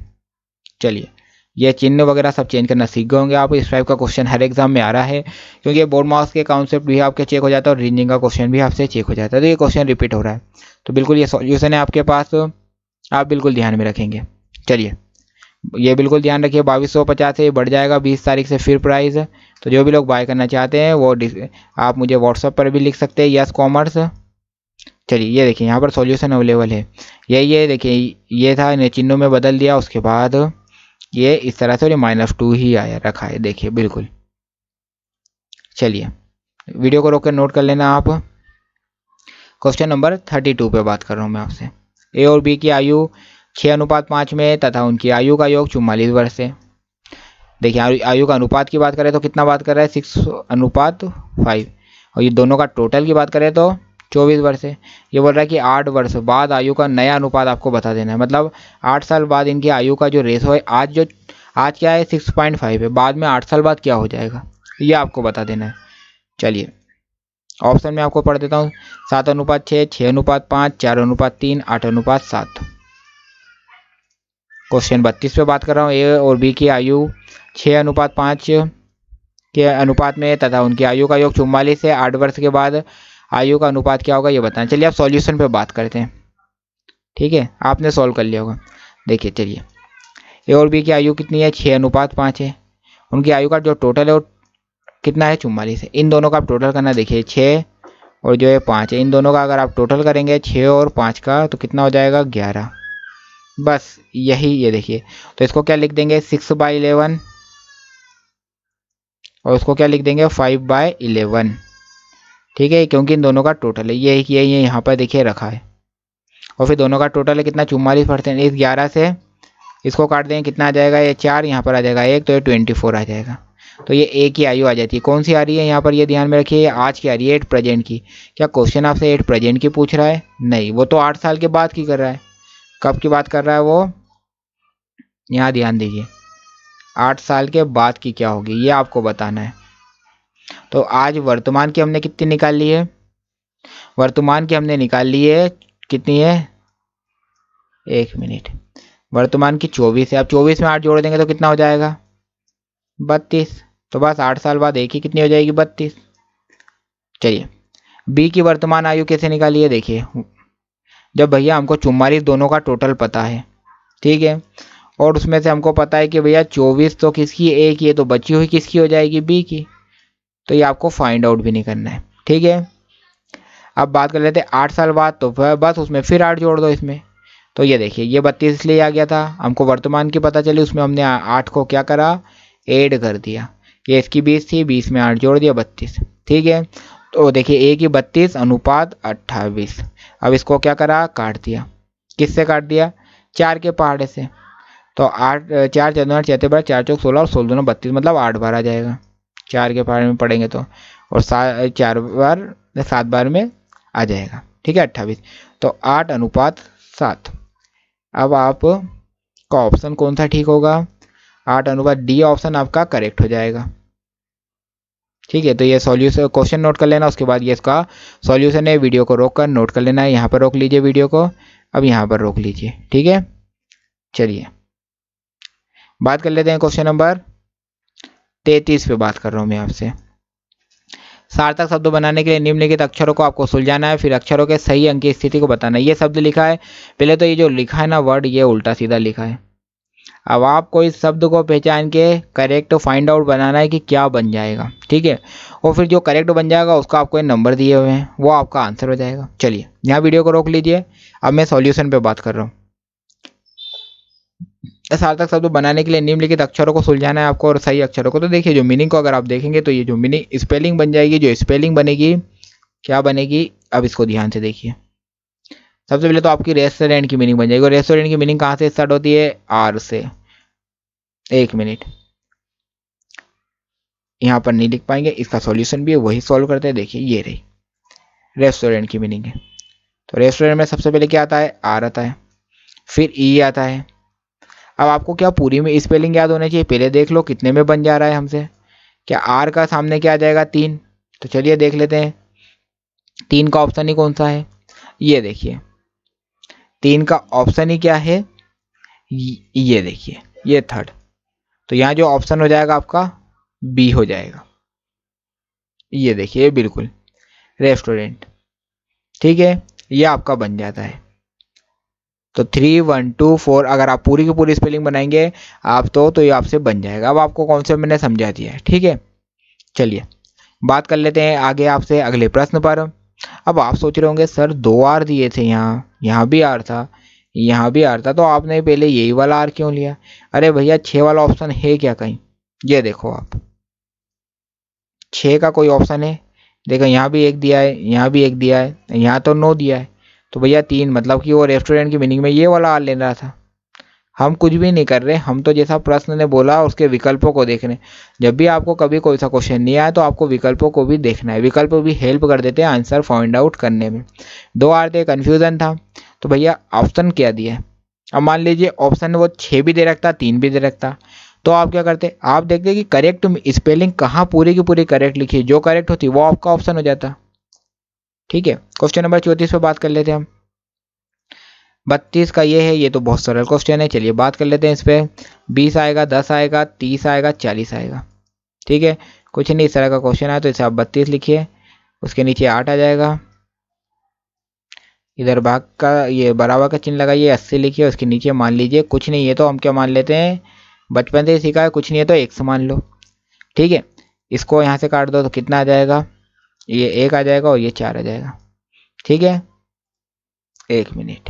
चलिए ये चिन्ह वगैरह सब चेंज करना सीख गए होंगे आप इस टाइप का क्वेश्चन हर एग्जाम में आ रहा है क्योंकि बोर्ड मार्क्स के कॉन्सेप्ट भी आपके चेक हो जाता है और रीजनिंग का क्वेश्चन भी आपसे चेक हो जाता है तो ये क्वेश्चन रिपीट हो रहा है तो बिल्कुल ये सॉल्यूशन है आपके पास आप बिल्कुल ध्यान में रखेंगे चलिए ये बिल्कुल ध्यान रखिए बाईस सौ पचास से बढ़ जाएगा बीस तारीख से फिर प्राइस तो जो भी लोग बाय करना चाहते हैं वो आप मुझे व्हाट्सअप पर भी लिख सकते हैं यस कॉमर्स चलिए ये देखिए यहाँ पर सॉल्यूशन अवेलेबल है ये ये देखिए ये था चिन्हों में बदल दिया उसके बाद ये इस तरह से माइनस टू ही आया रखा है देखिए बिल्कुल चलिए वीडियो को रोक कर नोट कर लेना आप क्वेश्चन नंबर थर्टी टू पर बात कर रहा हूँ मैं आपसे ए और बी की आयु छः अनुपात पाँच में तथा उनकी आयु का योग चुम्बालीस वर्ष है देखिए आयु का अनुपात की बात करें तो कितना बात कर रहा है सिक्स अनुपात फाइव और ये दोनों का टोटल की बात करें तो चौबीस वर्ष है ये बोल रहा है कि आठ वर्ष बाद आयु का नया अनुपात आपको बता देना है मतलब आठ साल बाद इनकी आयु का जो रेस है आज जो आज क्या है सिक्स पॉइंट फाइव है बाद में आठ साल बाद क्या हो जाएगा ये आपको बता देना है चलिए ऑप्शन में आपको पढ़ देता हूँ सात अनुपात छः छः अनुपात पाँच चार अनुपात तीन आठ अनुपात सात क्वेश्चन बत्तीस पे बात कर रहा हूँ ए और बी की आयु छः अनुपात पाँच के अनुपात में तथा उनकी आयु का योग चुम्बालीस है आठ वर्ष के बाद आयु का अनुपात क्या होगा ये बताएं चलिए आप सॉल्यूशन पे बात करते हैं ठीक है आपने सॉल्व कर लिया होगा देखिए चलिए ए और बी की आयु कितनी है छः अनुपात पाँच है उनकी आयु का जो टोटल है वो कितना है चुम्बालीस है इन दोनों का आप टोटल करना देखिए छः और जो है पाँच है इन दोनों का अगर आप टोटल करेंगे छः और पाँच का तो कितना हो जाएगा ग्यारह बस यही ये देखिए तो इसको क्या लिख देंगे सिक्स बाय इलेवन और उसको क्या लिख देंगे फाइव बाय इलेवन ठीक है क्योंकि इन दोनों का टोटल है ये ये ये यहाँ पर देखिए रखा है और फिर दोनों का टोटल है कितना चुम्बालीस परसेंट इस ग्यारह से इसको काट देंगे कितना आ जाएगा ये चार यहाँ पर आ जाएगा एक तो ये ट्वेंटी फोर आ जाएगा तो ये ए की आयु आ जाती है कौन सी आ रही है यहाँ पर ये ध्यान में रखिए आज की आ रही है एट प्रेजेंट की क्या क्वेश्चन आपसे एट प्रेजेंट की पूछ रहा है नहीं वो तो आठ साल के बाद की कर रहा है कब की बात कर रहा है वो यहाँ ध्यान दीजिए आठ साल के बाद की क्या होगी ये आपको बताना है तो आज वर्तमान की हमने कितनी निकाल ली है वर्तमान की हमने निकाल ली है कितनी है एक मिनट वर्तमान की चौबीस है आप चौबीस में आठ जोड़ देंगे तो कितना हो जाएगा बत्तीस तो बस आठ साल बाद एक ही कितनी हो जाएगी बत्तीस चलिए बी की वर्तमान आयु कैसे निकाली है देखिए जब भैया हमको चुम्बालीस दोनों का टोटल पता है ठीक है और उसमें से हमको पता है कि भैया चौबीस तो किसकी ए की है तो बची हुई किसकी हो जाएगी बी की तो ये आपको फाइंड आउट भी नहीं करना है ठीक है अब बात कर लेते हैं आठ साल बाद तो बस उसमें फिर आठ जोड़ दो इसमें तो ये देखिए ये बत्तीस इसलिए आ गया था हमको वर्तमान की पता चली उसमें हमने आठ को क्या करा एड कर दिया ये इसकी बीस थी बीस में आठ जोड़ दिया बत्तीस ठीक है तो देखिए ए की बत्तीस अनुपात अट्ठाईस अब इसको क्या करा काट दिया किससे काट दिया चार के पहाड़े से तो आठ चार आठ चौथे बार चार चौक सोलह और सोलह दोनों बत्तीस मतलब आठ बार आ जाएगा चार के पहाड़े में पड़ेंगे तो और सात चार बार सात बार में आ जाएगा ठीक है अट्ठाईस तो आठ अनुपात सात अब आप का ऑप्शन कौन सा ठीक होगा आठ अनुपात डी ऑप्शन आपका करेक्ट हो जाएगा ठीक है तो ये सॉल्यूशन क्वेश्चन नोट कर लेना उसके बाद ये इसका सॉल्यूशन है वीडियो को रोक कर नोट कर लेना है यहाँ पर रोक लीजिए वीडियो को अब यहाँ पर रोक लीजिए ठीक है चलिए बात कर लेते हैं क्वेश्चन नंबर तैतीस पे बात कर रहा हूँ मैं आपसे सार्थक शब्द बनाने के लिए निम्नलिखित अक्षरों को आपको सुलझाना है फिर अक्षरों के सही अंक की स्थिति को बताना है ये शब्द लिखा है पहले तो ये जो लिखा है ना वर्ड ये उल्टा सीधा लिखा है अब आपको इस शब्द को पहचान के करेक्ट फाइंड आउट बनाना है कि क्या बन जाएगा ठीक है और फिर जो करेक्ट बन जाएगा उसका आपको ये नंबर दिए हुए हैं वो आपका आंसर हो जाएगा चलिए यहाँ वीडियो को रोक लीजिए अब मैं सॉल्यूशन पे बात कर रहा हूँ सार्थक शब्द बनाने के लिए निम्नलिखित अक्षरों को सुलझाना है आपको और सही अक्षरों को तो देखिए जो मीनिंग को अगर आप देखेंगे तो ये जो मीनिंग स्पेलिंग बन जाएगी जो स्पेलिंग बनेगी क्या बनेगी अब इसको ध्यान से देखिए सबसे पहले तो आपकी रेस्टोरेंट की मीनिंग बन जाएगी और रेस्टोरेंट की मीनिंग कहाँ से स्टार्ट होती है आर से एक मिनट यहाँ पर नहीं लिख पाएंगे इसका सॉल्यूशन भी है वही सॉल्व करते हैं देखिए ये रही रेस्टोरेंट की मीनिंग है तो रेस्टोरेंट में सबसे पहले क्या आता है आर आता है फिर ई e आता है अब आपको क्या पूरी में स्पेलिंग याद होना चाहिए पहले देख लो कितने में बन जा रहा है हमसे क्या आर का सामने क्या आ जाएगा तीन तो चलिए देख लेते हैं तीन का ऑप्शन ही कौन सा है ये देखिए तीन का ऑप्शन ही क्या है ये देखिए ये थर्ड तो यहाँ जो ऑप्शन हो जाएगा आपका बी हो जाएगा ये देखिए बिल्कुल रेस्टोरेंट ठीक है ये आपका बन जाता है तो थ्री वन टू फोर अगर आप पूरी की पूरी स्पेलिंग बनाएंगे आप तो तो ये आपसे बन जाएगा अब आपको से मैंने समझा दिया है ठीक है चलिए बात कर लेते हैं आगे आपसे अगले प्रश्न पर अब आप सोच रहे होंगे सर दो आर दिए थे यहाँ यहाँ भी आर था यहाँ भी आर था तो आपने पहले यही वाला आर क्यों लिया अरे भैया छः वाला ऑप्शन है क्या कहीं ये देखो आप छः का कोई ऑप्शन है देखो यहाँ भी एक दिया है यहाँ भी एक दिया है यहाँ तो नो दिया है तो भैया तीन मतलब कि वो रेस्टोरेंट की मीनिंग में ये वाला आर लेना था हम कुछ भी नहीं कर रहे हम तो जैसा प्रश्न ने बोला उसके विकल्पों को देख रहे हैं जब भी आपको कभी कोई सा क्वेश्चन नहीं आया तो आपको विकल्पों को भी देखना है विकल्प भी हेल्प कर देते हैं आंसर फाइंड आउट करने में दो आर थे कन्फ्यूज़न था तो भैया ऑप्शन क्या दिया अब मान लीजिए ऑप्शन वो छः भी दे रखता तीन भी दे रखता तो आप क्या करते आप देखते कि करेक्ट स्पेलिंग कहाँ पूरी की पूरी करेक्ट लिखी जो करेक्ट होती वो आपका ऑप्शन हो जाता ठीक है क्वेश्चन नंबर चौंतीस पर बात कर लेते हैं हम बत्तीस का ये है ये तो बहुत सरल क्वेश्चन है चलिए बात कर लेते हैं इस पर बीस आएगा दस आएगा तीस आएगा चालीस आएगा ठीक है कुछ नहीं इस तरह का क्वेश्चन आया तो इसे आप बत्तीस लिखिए उसके नीचे आठ आ जाएगा इधर भाग का ये बराबर का चिन्ह लगाइए अस्सी लिखिए उसके नीचे मान लीजिए कुछ नहीं है तो हम क्या मान लेते हैं बचपन से सीखा है कुछ नहीं है तो एक से मान लो ठीक है इसको यहाँ से काट दो तो कितना आ जाएगा ये एक आ जाएगा और ये चार आ जाएगा ठीक है एक मिनट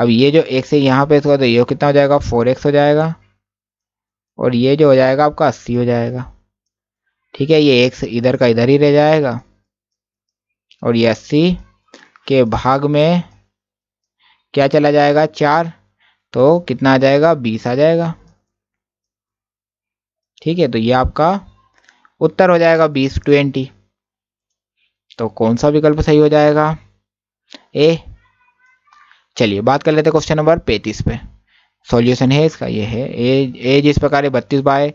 अब ये जो एक से यहाँ पे इसको तो ये कितना हो जाएगा फोर एक्स हो जाएगा और ये जो हो जाएगा आपका अस्सी हो जाएगा ठीक है ये एक से इधर का इधर ही रह जाएगा और ये अस्सी के भाग में क्या चला जाएगा चार तो कितना आ जाएगा बीस आ जाएगा ठीक है तो ये आपका उत्तर हो जाएगा बीस ट्वेंटी तो कौन सा विकल्प सही हो जाएगा ए चलिए बात कर लेते हैं क्वेश्चन नंबर पैंतीस पे सॉल्यूशन है इसका ये है ए ए जिस प्रकार ये बत्तीस बाय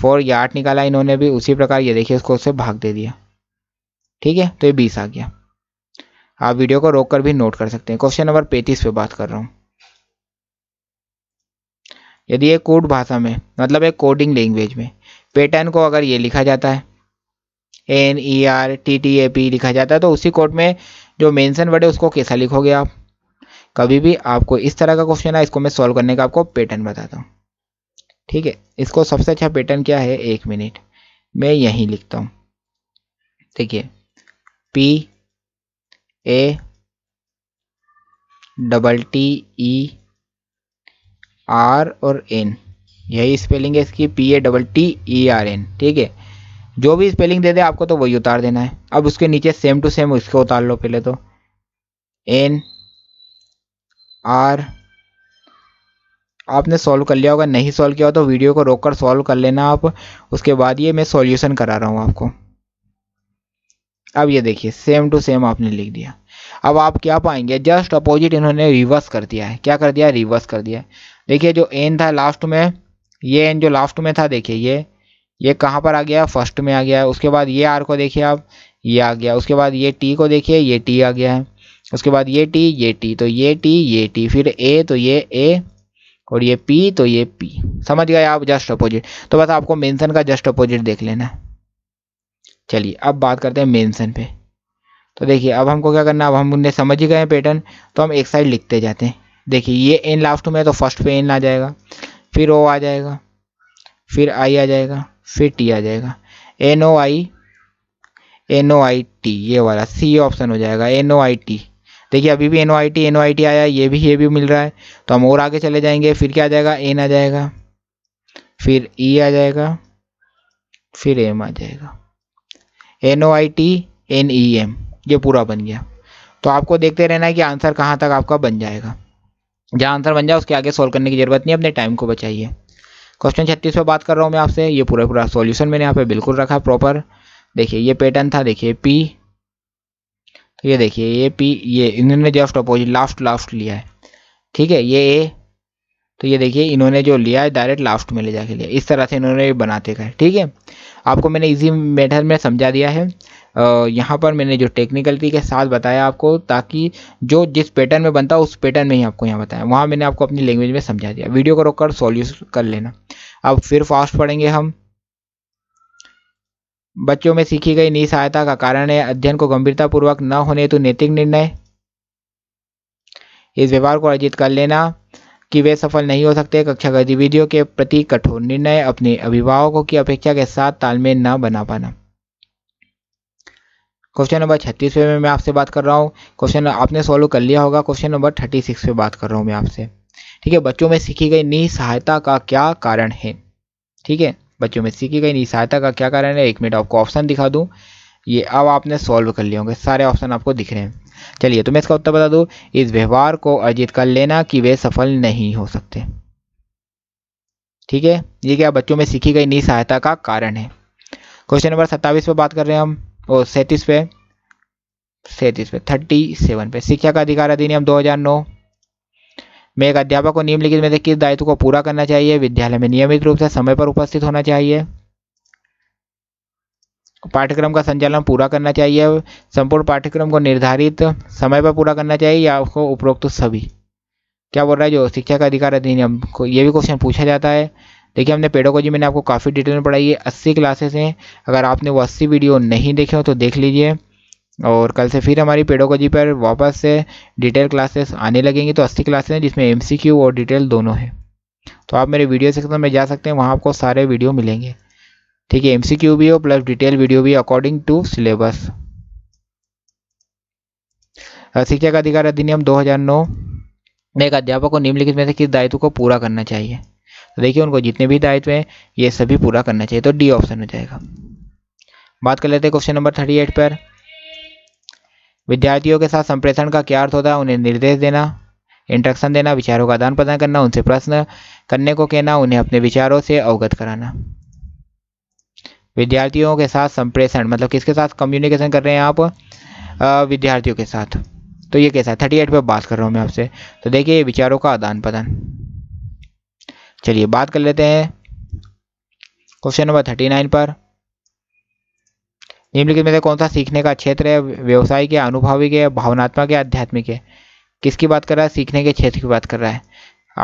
फोर या आठ निकाला इन्होंने भी उसी प्रकार ये देखिए उसको उससे भाग दे दिया ठीक है तो ये बीस आ गया आप वीडियो को रोक कर भी नोट कर सकते हैं क्वेश्चन नंबर पैंतीस पे बात कर रहा हूँ यदि एक कोड भाषा में मतलब एक कोडिंग लैंग्वेज में पैटर्न को अगर ये लिखा जाता है N E R T T A P लिखा जाता है तो उसी कोड में जो मेंशन वर्ड है उसको कैसा लिखोगे आप कभी भी आपको इस तरह का क्वेश्चन है इसको मैं सॉल्व करने का आपको पैटर्न बताता हूँ ठीक है इसको सबसे अच्छा पैटर्न क्या है एक मिनट मैं यहीं लिखता हूँ देखिए P A double T E R और एन यही स्पेलिंग है इसकी P A double T E R N ठीक है जो भी स्पेलिंग दे दे आपको तो वही उतार देना है अब उसके नीचे सेम टू सेम उसको उतार लो पहले तो एन आर आपने सॉल्व कर लिया होगा नहीं सॉल्व किया हो तो वीडियो को रोककर सॉल्व कर लेना आप उसके बाद ये मैं सॉल्यूशन करा रहा हूँ आपको अब ये देखिए सेम टू सेम आपने लिख दिया अब आप क्या पाएंगे जस्ट अपोजिट इन्होंने रिवर्स कर दिया है क्या कर दिया रिवर्स कर दिया देखिए जो एन था लास्ट में ये एन जो लास्ट में था देखिए ये ये कहाँ पर आ गया फर्स्ट में आ गया उसके बाद ये आर को देखिए आप ये आ गया उसके बाद ये टी को देखिए ये टी आ गया है उसके बाद ये टी ये टी तो ये टी ये टी फिर ए तो ये ए और ये पी तो ये पी समझ गए आप जस्ट अपोजिट तो बस आपको मेंशन का जस्ट अपोजिट देख लेना चलिए अब बात करते हैं मेंशन पे तो देखिए अब हमको क्या करना अब हम उन्हें समझ ही गए हैं पैटर्न तो हम एक साइड लिखते जाते हैं देखिए ये एन लास्ट में है तो फर्स्ट पे एन आ जाएगा फिर ओ आ जाएगा फिर आई आ जाएगा फिर टी आ जाएगा N O I N O I T ये वाला सी ऑप्शन हो जाएगा एन ओ आई टी देखिए अभी भी N Y T N Y T आया ये भी ये भी मिल रहा है तो हम और आगे चले जाएंगे फिर क्या आ जाएगा एन e आ जाएगा फिर ई आ जाएगा फिर एम आ जाएगा N O I T N E M ये पूरा बन गया तो आपको देखते रहना है कि आंसर कहाँ तक आपका बन जाएगा जहाँ आंसर बन जाए उसके आगे सॉल्व करने की ज़रूरत नहीं अपने टाइम को बचाइए क्वेश्चन छत्तीस पर बात कर रहा हूँ मैं आपसे ये पूरा पूरा सॉल्यूशन मैंने यहाँ पे बिल्कुल रखा प्रॉपर देखिए ये पैटर्न था देखिए पी तो ये देखिए ये पी ये इन्होंने जस्ट अपोजिट लास्ट लास्ट लिया है ठीक है ये ए तो ये देखिए इन्होंने जो लिया है डायरेक्ट लास्ट में ले जाके लिया इस तरह से इन्होंने बनाते गए ठीक है आपको मैंने इजी मेथड में समझा दिया है यहाँ पर मैंने जो टेक्निकलिटी के साथ बताया आपको ताकि जो जिस पैटर्न में बनता उस पैटर्न में ही आपको यहाँ बताया वहाँ मैंने आपको अपनी लैंग्वेज में समझा दिया वीडियो को रोक कर सॉल्यूस कर लेना अब फिर फास्ट पढ़ेंगे हम बच्चों में सीखी गई निसहायता का कारण है अध्ययन को गंभीरतापूर्वक न होने तो नैतिक निर्णय इस व्यवहार को अर्जित कर लेना कि वे सफल नहीं हो सकते कक्षा गतिविधियों के प्रति कठोर निर्णय अपने अभिभावकों की अपेक्षा के साथ तालमेल न बना पाना क्वेश्चन नंबर छत्तीसवे में मैं आपसे बात कर रहा हूँ क्वेश्चन आपने सॉल्व कर लिया होगा क्वेश्चन नंबर थर्टी सिक्स पे बात कर रहा हूँ मैं आपसे ठीक है बच्चों में सीखी गई सहायता का क्या कारण है ठीक है बच्चों में सीखी गई सहायता का क्या कारण है एक मिनट आपको ऑप्शन दिखा दूँ ये अब आपने सॉल्व कर लिए होंगे सारे ऑप्शन आपको दिख रहे हैं चलिए तो मैं इसका उत्तर बता दूँ इस व्यवहार को अर्जित कर लेना कि वे सफल नहीं हो सकते ठीक है ये क्या बच्चों में सीखी गई नई सहायता का कारण है क्वेश्चन नंबर सत्ताईस पे बात कर रहे हैं हम और सैंतीस पे सैंतीस पे थर्टी सेवन पे शिक्षा का अधिकार अधिनियम दो हज़ार नौ में एक अध्यापक को निम्नलिखित में से किस दायित्व को पूरा करना चाहिए विद्यालय में नियमित रूप से समय पर उपस्थित होना चाहिए पाठ्यक्रम का संचालन पूरा करना चाहिए संपूर्ण पाठ्यक्रम को निर्धारित समय पर पूरा करना चाहिए या आपको उपरोक्त सभी क्या बोल रहा है जो शिक्षा का अधिकार अधिनियम को ये भी क्वेश्चन पूछा जाता है देखिए हमने पेडोकोजी मैंने आपको काफ़ी डिटेल में पढ़ाई है अस्सी क्लासेस हैं अगर आपने वो अस्सी वीडियो नहीं देखे हो तो देख लीजिए और कल से फिर हमारी पेडोकोजी पर वापस से डिटेल क्लासेस आने लगेंगी तो अस्सी क्लासेस हैं जिसमें एमसीक्यू और डिटेल दोनों है तो आप मेरे वीडियो सेक्शन में जा सकते हैं वहाँ आपको सारे वीडियो मिलेंगे ठीक है एमसीक्यू भी हो प्लस डिटेल वीडियो भी अकॉर्डिंग टू सिलेबस शिक्षा का अधिकार अधिनियम 2009 में एक अध्यापक को निम्नलिखित में से किस दायित्व को पूरा करना चाहिए तो देखिए उनको जितने भी दायित्व हैं ये सभी पूरा करना चाहिए तो डी ऑप्शन हो जाएगा बात कर लेते हैं क्वेश्चन नंबर थर्टी एट पर विद्यार्थियों के साथ संप्रेषण का क्या अर्थ होता है उन्हें निर्देश देना इंट्रक्शन देना विचारों का आदान प्रदान करना उनसे प्रश्न करने को कहना उन्हें अपने विचारों से अवगत कराना विद्यार्थियों के साथ संप्रेषण मतलब किसके साथ कम्युनिकेशन कर रहे हैं आप विद्यार्थियों के साथ तो ये कैसा है थर्टी एट पर बात कर रहा हूँ मैं आपसे तो देखिए विचारों का आदान प्रदान चलिए बात कर लेते हैं क्वेश्चन नंबर थर्टी नाइन पर निम्नलिखित में से कौन सा सीखने का क्षेत्र है व्यवसायिक है अनुभविक है भावनात्मक है आध्यात्मिक है किसकी बात कर रहा है सीखने के क्षेत्र की बात कर रहा है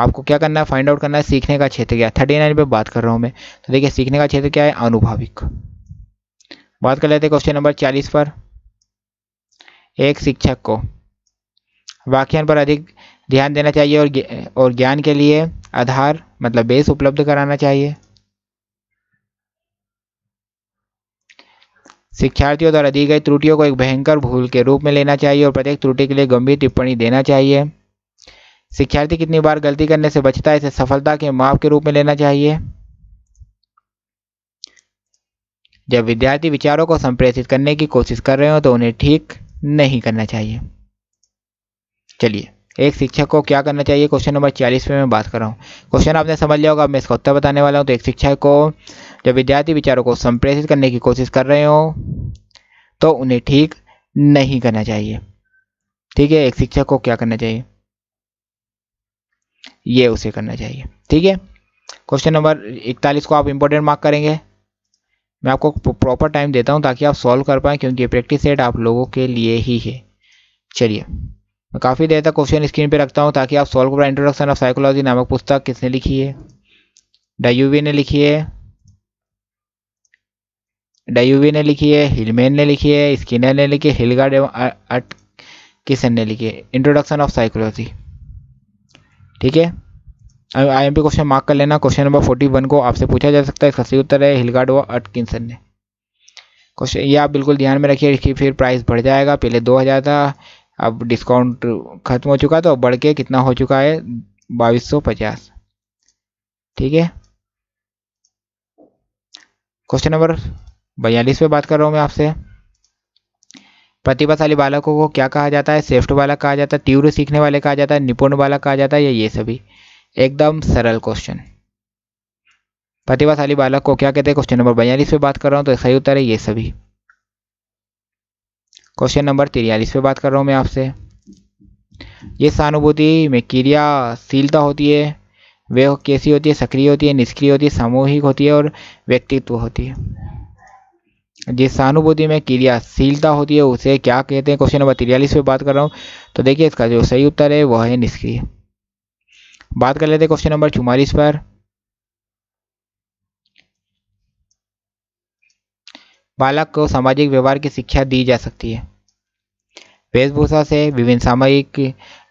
आपको क्या करना है फाइंड आउट करना है सीखने का क्षेत्र क्या थर्टी नाइन पर बात कर रहा हूँ मैं तो देखिए सीखने का क्षेत्र क्या है अनुभविक बात कर लेते क्वेश्चन नंबर चालीस पर एक शिक्षक को वाक्यान पर अधिक ध्यान देना चाहिए और और ज्ञान के लिए आधार मतलब बेस उपलब्ध कराना चाहिए शिक्षार्थियों द्वारा दी गई त्रुटियों को एक भयंकर भूल के रूप में लेना चाहिए और प्रत्येक त्रुटि के लिए गंभीर टिप्पणी देना चाहिए शिक्षार्थी कितनी बार गलती करने से बचता है इसे सफलता के माप के रूप में लेना चाहिए जब विद्यार्थी विचारों को संप्रेषित करने की कोशिश कर रहे हो तो उन्हें ठीक नहीं करना चाहिए चलिए एक शिक्षक को क्या करना चाहिए क्वेश्चन नंबर चालीस पे मैं बात कर रहा हूँ क्वेश्चन आपने समझ लिया होगा मैं इसका उत्तर बताने वाला हूँ तो एक शिक्षक को जब विद्यार्थी विचारों को संप्रेषित करने की कोशिश कर रहे हो तो उन्हें ठीक नहीं करना चाहिए ठीक है एक शिक्षक को क्या करना चाहिए ये उसे करना चाहिए ठीक है क्वेश्चन नंबर इकतालीस को आप इंपॉर्टेंट मार्क करेंगे मैं आपको प्रॉपर टाइम देता हूं ताकि आप सॉल्व कर पाए क्योंकि ये प्रैक्टिस सेट आप लोगों के लिए ही है चलिए मैं काफ़ी देर तक क्वेश्चन स्क्रीन पे रखता हूं ताकि आप सॉल्व करो इंट्रोडक्शन ऑफ साइकोलॉजी नामक पुस्तक किसने लिखी है डायूवी ने लिखी है डयूवी ने लिखी है हिलमेन ने लिखी है स्किनर ने लिखी है हिलगार्ड एवं अट किसन ने लिखी है इंट्रोडक्शन ऑफ साइकोलॉजी ठीक है अब I M P question mark कर लेना क्वेश्चन नंबर फोर्टी वन को आपसे पूछा जा सकता है इसका सही उत्तर है हिलगार्ड व अटकिंसन ने क्वेश्चन ये आप बिल्कुल ध्यान में रखिए कि फिर प्राइस बढ़ जाएगा पहले दो हज़ार था अब डिस्काउंट खत्म हो चुका तो अब बढ़ के कितना हो चुका है बाईस सौ पचास ठीक है क्वेश्चन नंबर बयालीस पे बात कर रहा हूँ मैं आपसे प्रतिभाशाली बालकों को क्या कहा जाता है श्रेष्ठ बालक कहा जाता है तीव्र सीखने वाले कहा जाता है निपुण बालक कहा जाता है या ये सभी एकदम सरल क्वेश्चन प्रतिभाशाली बालक को क्या कहते हैं क्वेश्चन नंबर बयालीस पे बात कर रहा हूँ तो सही उत्तर है ये सभी क्वेश्चन नंबर तिरयालीस पे बात कर रहा हूँ मैं आपसे ये सहानुभूति में क्रियाशीलता होती है वे कैसी होती है सक्रिय होती है निष्क्रिय होती है सामूहिक होती है और व्यक्तित्व होती है जिस सहानुभूति में क्रियाशीलता होती है उसे क्या कहते हैं क्वेश्चन नंबर तिरयालीस पे बात कर रहा हूँ तो देखिए इसका जो सही उत्तर है वह है निष्क्रिय बात कर लेते हैं क्वेश्चन नंबर चुमालीस पर बालक को सामाजिक व्यवहार की शिक्षा दी जा सकती है वेशभूषा से विभिन्न सामाजिक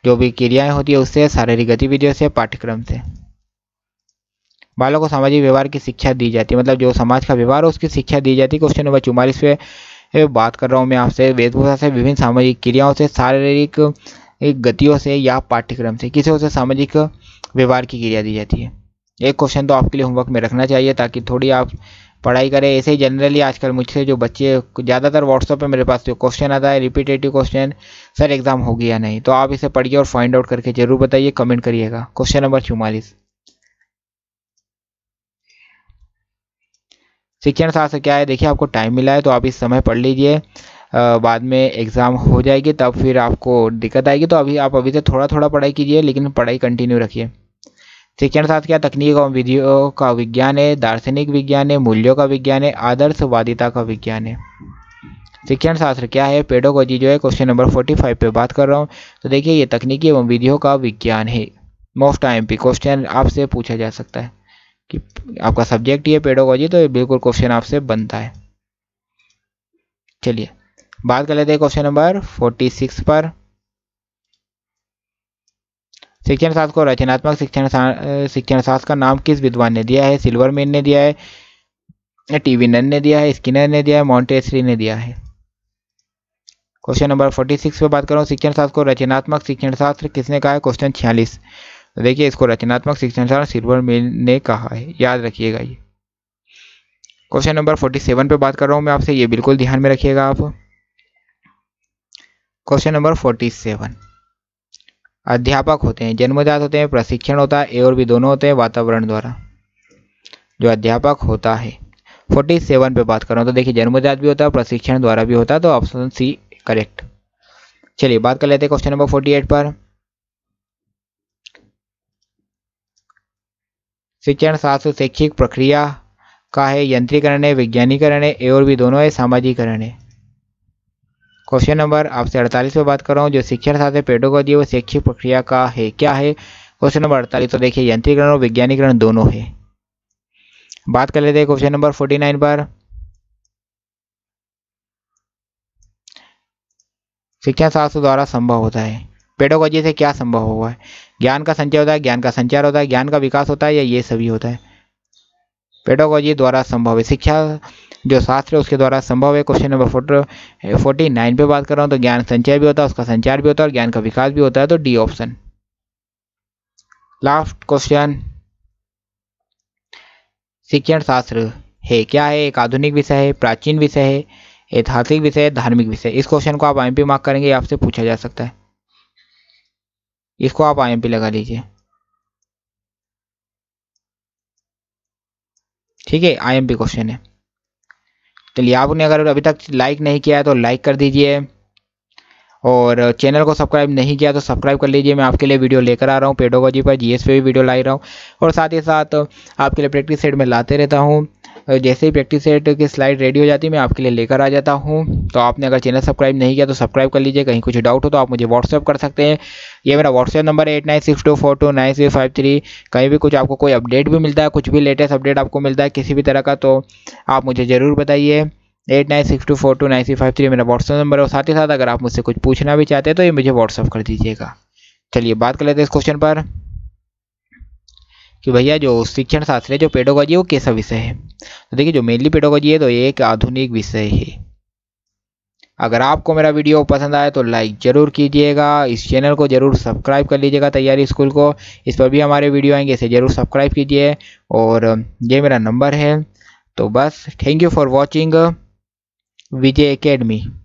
जो भी क्रियाएं होती है उससे शारीरिक गतिविधियों से पाठ्यक्रम से बालों को सामाजिक व्यवहार की शिक्षा दी जाती है मतलब जो समाज का व्यवहार है उसकी शिक्षा दी जाती है क्वेश्चन नंबर चौवालीस पे बात कर रहा हूँ मैं आपसे वेशभूषा से विभिन्न सामाजिक क्रियाओं से शारीरिक गतियों से या पाठ्यक्रम से किसी उसे सामाजिक व्यवहार की क्रिया दी जाती है एक क्वेश्चन तो आपके लिए होमवर्क में रखना चाहिए ताकि थोड़ी आप पढ़ाई करें ऐसे ही जनरली आजकल मुझसे जो बच्चे ज़्यादातर व्हाट्सअप पे मेरे पास जो क्वेश्चन आता है रिपीटेटिव क्वेश्चन सर एग्ज़ाम होगी या नहीं तो आप इसे पढ़िए और फाइंड आउट करके ज़रूर बताइए कमेंट करिएगा क्वेश्चन नंबर चौवालीस शिक्षण शास्त्र क्या है देखिए आपको टाइम मिला है तो आप इस समय पढ़ लीजिए बाद में एग्ज़ाम हो जाएगी तब फिर आपको दिक्कत आएगी तो अभी आप अभी से थोड़ा थोड़ा पढ़ाई कीजिए लेकिन पढ़ाई कंटिन्यू रखिए शिक्षण शास्त्र क्या तकनीक और विधियों का विज्ञान है दार्शनिक विज्ञान है मूल्यों का विज्ञान है आदर्शवादिता का विज्ञान है शिक्षण शास्त्र क्या है पेडोगोजी जो है क्वेश्चन नंबर फोर्टी फाइव पर बात कर रहा हूँ तो देखिए ये तकनीकी एवं विधियों का विज्ञान है मोस्ट टाइम पी क्वेश्चन आपसे पूछा जा सकता है कि आपका सब्जेक्ट ये पेडोगोजी तो ये बिल्कुल क्वेश्चन आपसे बनता है चलिए बात कर लेते हैं क्वेश्चन नंबर 46 पर शिक्षण शास्त्र को रचनात्मक शिक्षण शिक्षण शास्त्र का नाम किस विद्वान ने दिया है मेन ने दिया है टीवी नन ने दिया है स्किनर ने दिया है मॉन्टेसरी ने दिया है क्वेश्चन नंबर 46 पे बात करूं शिक्षण शास्त्र को रचनात्मक शिक्षण शास्त्र किसने कहा है क्वेश्चन छियालीस देखिए इसको रचनात्मक शिक्षण सिल्वर मिल ने कहा है याद रखिएगा ये क्वेश्चन नंबर फोर्टी सेवन पर बात कर रहा हूँ मैं आपसे ये बिल्कुल ध्यान में रखिएगा आप क्वेश्चन नंबर फोर्टी सेवन अध्यापक होते हैं जन्मजात होते हैं प्रशिक्षण होता है ए और भी दोनों होते हैं वातावरण द्वारा जो अध्यापक होता है फोर्टी सेवन पे बात कर रहा हूँ तो देखिए जन्मजात भी होता है प्रशिक्षण द्वारा भी होता है तो ऑप्शन सी करेक्ट चलिए बात कर लेते हैं क्वेश्चन नंबर फोर्टी एट पर शिक्षण शास्त्र शैक्षिक प्रक्रिया का है यंत्रीकरण है वैज्ञानिकरण है और भी दोनों है सामाजिकरण है क्वेश्चन नंबर आपसे अड़तालीस पर बात कर रहा हूँ जो शिक्षण शास्त्र पेडोगोजी वो शैक्षिक प्रक्रिया का है क्या है क्वेश्चन नंबर अड़तालीस तो देखिए यंत्रीकरण और वैज्ञानिकरण दोनों है बात कर लेते हैं क्वेश्चन नंबर फोर्टी नाइन पर शिक्षण शास्त्र द्वारा संभव होता है पेडोगोजी से क्या संभव हुआ है ज्ञान का संचय होता है ज्ञान का संचार होता है ज्ञान का विकास होता है या ये सभी होता है पेडोगोजी द्वारा संभव है शिक्षा जो शास्त्र है उसके द्वारा संभव है question number forty forty nine पर बात कर रहा हूँ तो ज्ञान संचय भी होता है उसका संचार भी होता है और ज्ञान का विकास भी होता है तो डी ऑप्शन लास्ट क्वेश्चन शिक्षण शास्त्र है क्या है एक आधुनिक विषय है प्राचीन विषय है ऐतिहासिक विषय है धार्मिक विषय इस क्वेश्चन को आप आई मार्क करेंगे आपसे पूछा जा सकता है इसको आप आई पी लगा लीजिए ठीक है आई एम पी क्वेश्चन है चलिए आपने अगर अभी तक लाइक नहीं किया है तो लाइक कर दीजिए और चैनल को सब्सक्राइब नहीं किया तो सब्सक्राइब कर लीजिए मैं आपके लिए वीडियो लेकर आ रहा हूँ पेडोगोजी पर जीएस पे भी वीडियो ला रहा हूँ और साथ ही साथ आपके लिए प्रैक्टिस सेट में लाते रहता हूँ जैसे ही प्रैक्टिस सेट की स्लाइड रेडी हो जाती है मैं आपके लिए लेकर आ जाता हूँ तो आपने अगर चैनल सब्सक्राइब नहीं किया तो सब्सक्राइब कर लीजिए कहीं कुछ डाउट हो तो आप मुझे व्हाट्सअप कर सकते हैं ये मेरा व्हाट्सअप नंबर है eight nine six two four two nine six five three कहीं भी कुछ आपको कोई अपडेट भी मिलता है कुछ भी लेटेस्ट अपडेट आपको मिलता है किसी भी तरह का तो आप मुझे ज़रूर बताइए eight nine six two four two nine six five three मेरा व्हाट्सअप नंबर है और साथ ही साथ अगर आप मुझसे कुछ पूछना भी चाहते हैं तो ये मुझे व्हाट्सअप कर दीजिएगा चलिए बात कर लेते हैं इस क्वेश्चन पर कि भैया जो शिक्षण शास्त्र है जो पेडोगॉजी है वो कैसा विषय है तो देखिए जो मेनली पेडोगॉजी है तो ये एक आधुनिक विषय है अगर आपको मेरा वीडियो पसंद आए तो लाइक ज़रूर कीजिएगा इस चैनल को ज़रूर सब्सक्राइब कर लीजिएगा तैयारी स्कूल को इस पर भी हमारे वीडियो आएंगे इसे ज़रूर सब्सक्राइब कीजिए और ये मेरा नंबर है तो बस thank you for watching Vijay academy